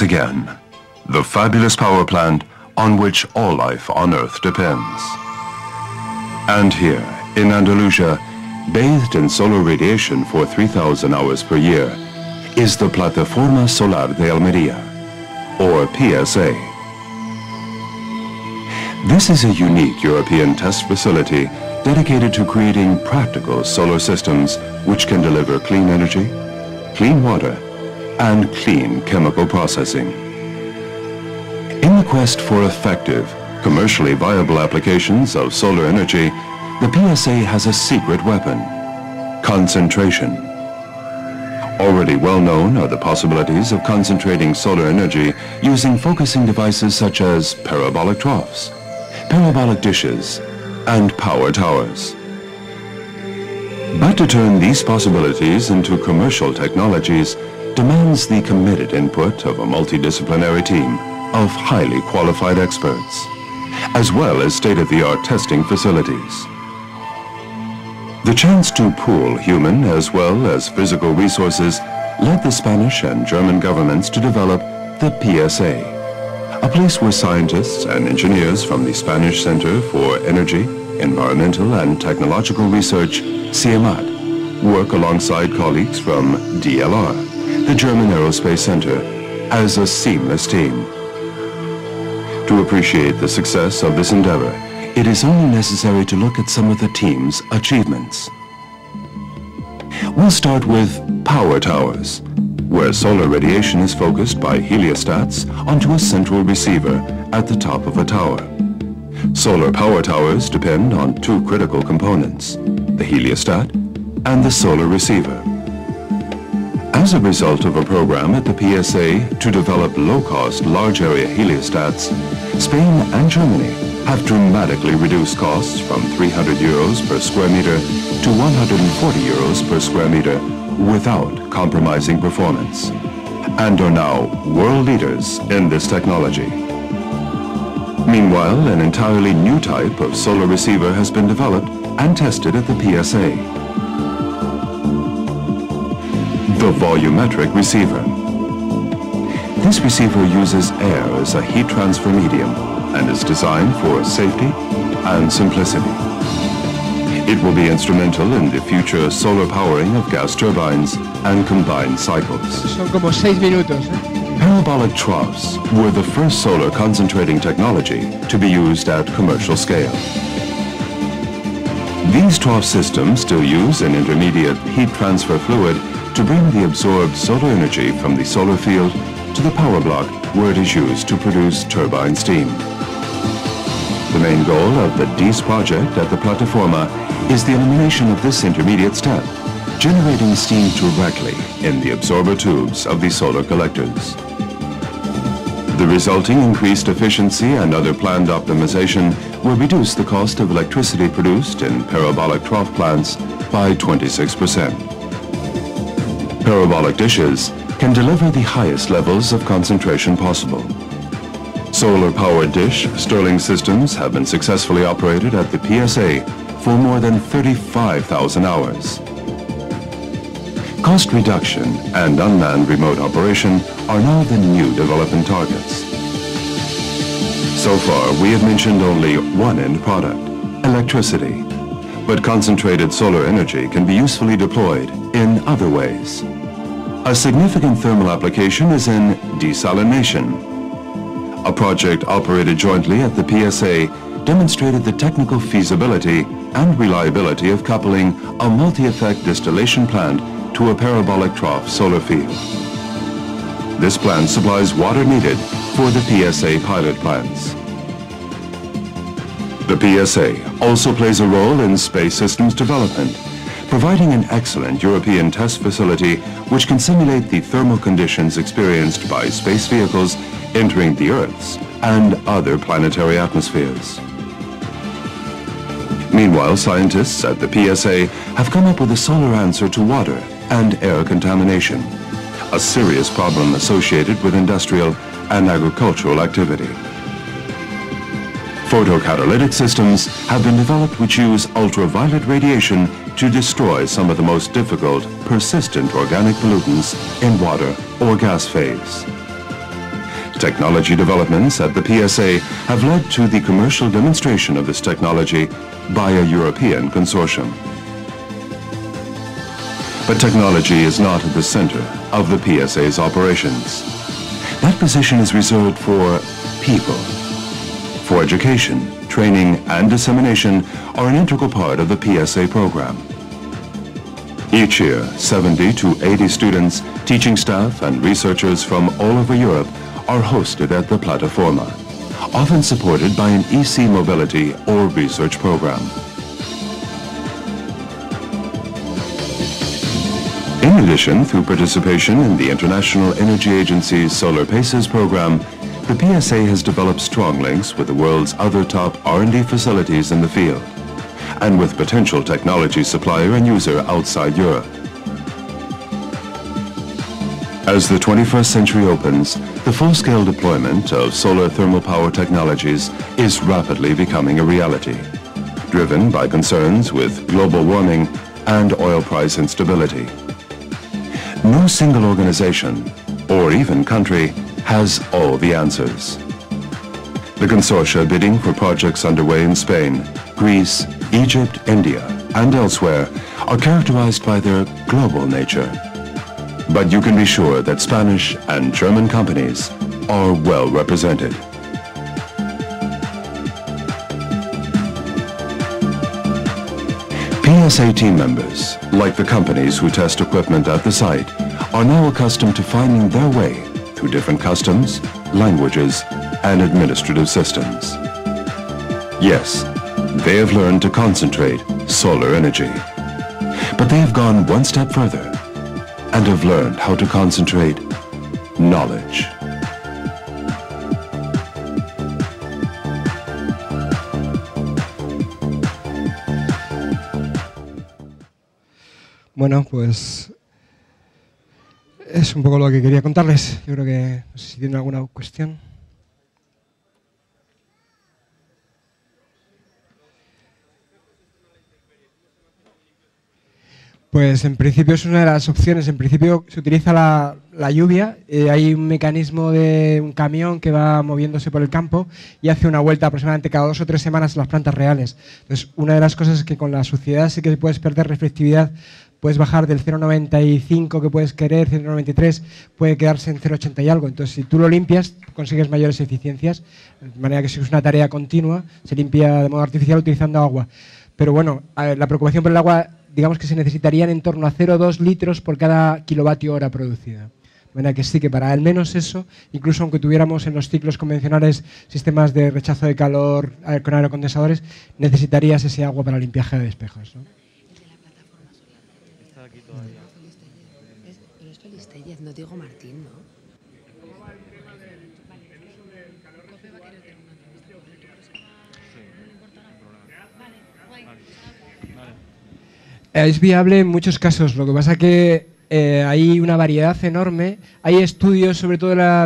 again, the fabulous power plant on which all life on Earth depends. And here, in Andalusia, bathed in solar radiation for 3,000 hours per year, is the Plataforma Solar de Almería, or PSA. This is a unique European test facility dedicated to creating practical solar systems which can deliver clean energy, clean water, and clean chemical processing. In the quest for effective, commercially viable applications of solar energy, the PSA has a secret weapon, concentration. Already well known are the possibilities of concentrating solar energy using focusing devices such as parabolic troughs, parabolic dishes, and power towers. But to turn these possibilities into commercial technologies demands the committed input of a multidisciplinary team of highly qualified experts, as well as state-of-the-art testing facilities. The chance to pool human as well as physical resources led the Spanish and German governments to develop the PSA, a place where scientists and engineers from the Spanish Center for Energy, Environmental and Technological Research, CIEMAT, work alongside colleagues from DLR, the German Aerospace Center, as a seamless team. To appreciate the success of this endeavor, it is only necessary to look at some of the team's achievements. We'll start with power towers, where solar radiation is focused by heliostats onto a central receiver at the top of a tower. Solar power towers depend on two critical components, the heliostat and the solar receiver. As a result of a program at the PSA to develop low-cost, large-area heliostats, Spain and Germany have dramatically reduced costs from 300 euros per square meter to 140 euros per square meter without compromising performance and are now world leaders in this technology. Meanwhile, an entirely new type of solar receiver has been developed and tested at the PSA. The volumetric receiver. This receiver uses air as a heat transfer medium and is designed for safety and simplicity. It will be instrumental in the future solar powering of gas turbines and combined cycles. Son como seis minutos. Eh? Parabolic troughs were the first solar concentrating technology to be used at commercial scale. These trough systems still use an intermediate heat transfer fluid to bring the absorbed solar energy from the solar field to the power block where it is used to produce turbine steam main goal of the DEES project at the Plataforma is the elimination of this intermediate step, generating steam directly in the absorber tubes of the solar collectors. The resulting increased efficiency and other planned optimization will reduce the cost of electricity produced in parabolic trough plants by 26%. Parabolic dishes can deliver the highest levels of concentration possible. Solar-powered dish, Sterling systems have been successfully operated at the PSA for more than 35,000 hours. Cost reduction and unmanned remote operation are now the new development targets. So far, we have mentioned only one end product, electricity. But concentrated solar energy can be usefully deployed in other ways. A significant thermal application is in desalination, a project operated jointly at the PSA demonstrated the technical feasibility and reliability of coupling a multi-effect distillation plant to a parabolic trough solar field. This plant supplies water needed for the PSA pilot plants. The PSA also plays a role in space systems development providing an excellent European test facility which can simulate the thermal conditions experienced by space vehicles entering the Earth's and other planetary atmospheres. Meanwhile, scientists at the PSA have come up with a solar answer to water and air contamination, a serious problem associated with industrial and agricultural activity. Photocatalytic systems have been developed which use ultraviolet radiation to destroy some of the most difficult, persistent organic pollutants in water or gas phase. Technology developments at the PSA have led to the commercial demonstration of this technology by a European consortium. But technology is not at the center of the PSA's operations. That position is reserved for people for education, training, and dissemination are an integral part of the PSA program. Each year, 70 to 80 students, teaching staff, and researchers from all over Europe are hosted at the Plataforma, often supported by an EC mobility or research program. In addition, through participation in the International Energy Agency's Solar PACES program, the PSA has developed strong links with the world's other top R&D facilities in the field and with potential technology supplier and user outside Europe. As the 21st century opens, the full-scale deployment of solar thermal power technologies is rapidly becoming a reality, driven by concerns with global warming and oil price instability. No single organization, or even country, has all the answers. The consortia bidding for projects underway in Spain, Greece, Egypt, India, and elsewhere are characterized by their global nature. But you can be sure that Spanish and German companies are well represented. PSA team members, like the companies who test equipment at the site, are now accustomed to finding their way through different customs, languages, and administrative systems. Yes, they have learned to concentrate solar energy. But they have gone one step further and have learned how to concentrate knowledge. Bueno, pues es un poco lo que quería contarles. Yo creo que, no sé si tienen alguna cuestión. Pues en principio es una de las opciones. En principio se utiliza la, lluvia. Eh, hay un mecanismo de un camión que va moviéndose por el campo y hace una vuelta aproximadamente cada dos o tres semanas a las plantas reales. Entonces, una de las cosas es que con la suciedad sí que puedes perder reflectividad puedes bajar del 0,95 que puedes querer, 0,93 puede quedarse en 0,80 y algo. Entonces, si tú lo limpias, consigues mayores eficiencias, de manera que si es una tarea continua, se limpia de modo artificial utilizando agua. Pero bueno, la preocupación por el agua, digamos que se necesitarían en torno a 0,2 litros por cada kilovatio hora producida. De manera que sí que para al menos eso, incluso aunque tuviéramos en los ciclos convencionales sistemas de rechazo de calor eh, con aerocondensadores, necesitarías ese agua para limpiaje de espejos. Diego Martín, Es viable en muchos casos, lo que pasa que eh, hay una variedad enorme. Hay estudios, sobre todo de, la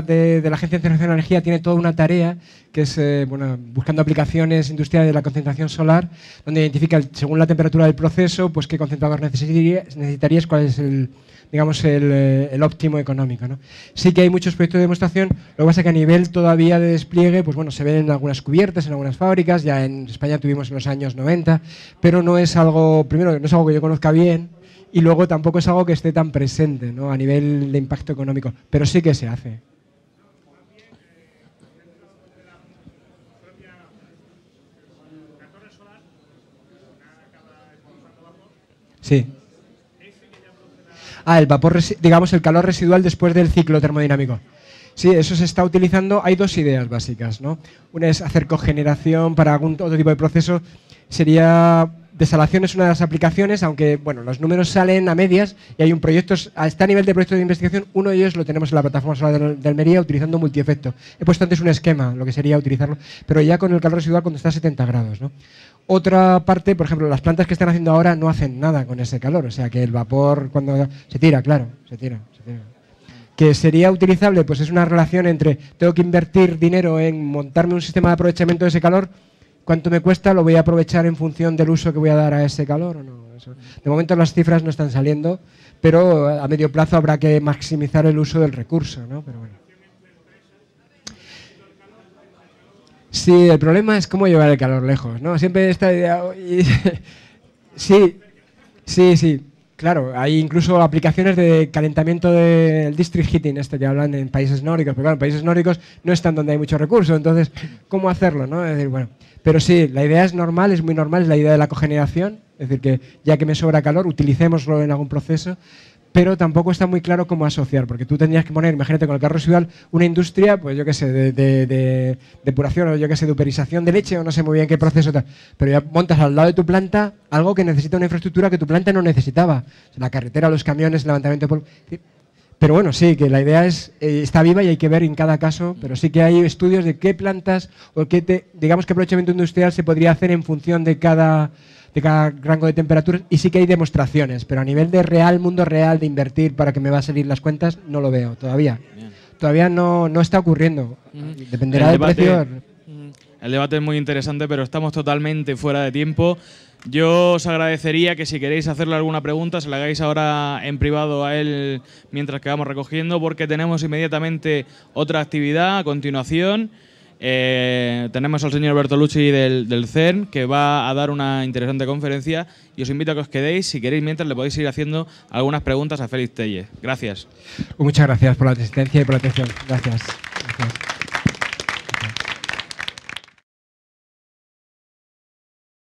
Agencia Internacional de Energía, tiene toda una tarea que es eh, bueno, buscando aplicaciones industriales de la concentración solar, donde identifica según la temperatura del proceso, pues qué concentrador necesitarías, necesitarías cuál es el, digamos, eh, el, óptimo económico. ¿no? Sí que hay muchos proyectos de demostración, lo que pasa es que a nivel todavía de despliegue, pues bueno, se ven en algunas cubiertas, en algunas fábricas, ya en España tuvimos en los años 90, pero no es algo, primero, no es algo que yo conozca bien, y luego tampoco es algo que esté tan presente ¿no? a nivel de impacto económico, pero sí que se hace. Sí. Ah, el vapor, digamos, el calor residual después del ciclo termodinámico. Sí, eso se está utilizando. Hay dos ideas básicas, ¿no? Una es hacer cogeneración para algún otro tipo de proceso. Sería desalación es una de las aplicaciones, aunque bueno, los números salen a medias y hay un proyecto, está a nivel de proyecto de investigación, uno de ellos lo tenemos en la plataforma solar de Almería utilizando multiefecto. He puesto antes un esquema, lo que sería utilizarlo, pero ya con el calor residual cuando está a 70 grados. ¿no? Otra parte, por ejemplo, las plantas que están haciendo ahora no hacen nada con ese calor, o sea que el vapor cuando se tira, claro, se tira, se tira. Que sería utilizable, pues es una relación entre tengo que invertir dinero en montarme un sistema de aprovechamiento de ese calor, cuánto me cuesta, lo voy a aprovechar en función del uso que voy a dar a ese calor o no. De momento las cifras no están saliendo, pero a medio plazo habrá que maximizar el uso del recurso, ¿no? Pero bueno. Sí, el problema es cómo llevar el calor lejos, ¿no? Siempre esta idea... sí, sí, sí. Claro, hay incluso aplicaciones de calentamiento del district heating, este que hablan en países nórdicos, pero claro, en países nórdicos no están donde hay muchos recursos, entonces, ¿cómo hacerlo? No? Es decir, bueno, pero sí, la idea es normal, es muy normal, es la idea de la cogeneración, es decir, que ya que me sobra calor, utilicémoslo en algún proceso pero tampoco está muy claro cómo asociar, porque tú tendrías que poner, imagínate con el carro ciudad, una industria, pues yo qué sé, de, depuración o yo qué sé, de uperización de leche o no sé muy bien qué proceso tal, pero ya montas al lado de tu planta algo que necesita una infraestructura que tu planta no necesitaba, la carretera, los camiones, el levantamiento de polvo. Pero bueno, sí, que la idea es, eh, está viva y hay que ver en cada caso, pero sí que hay estudios de qué plantas o qué, te, digamos, qué aprovechamiento industrial se podría hacer en función de cada de cada rango de temperaturas y sí que hay demostraciones, pero a nivel de real, mundo real, de invertir para que me va a salir las cuentas, no lo veo todavía. Todavía no, no está ocurriendo. Dependerá del precio. El debate es muy interesante, pero estamos totalmente fuera de tiempo. Yo os agradecería que si queréis hacerle alguna pregunta, se la hagáis ahora en privado a él mientras que vamos recogiendo, porque tenemos inmediatamente otra actividad a continuación. Eh, tenemos al señor Bertolucci del, del, CERN que va a dar una interesante conferencia y os invito a que os quedéis. Si queréis, mientras le podéis ir haciendo algunas preguntas a Félix Telle. Gracias. Muchas gracias por la asistencia y por la atención. gracias. gracias.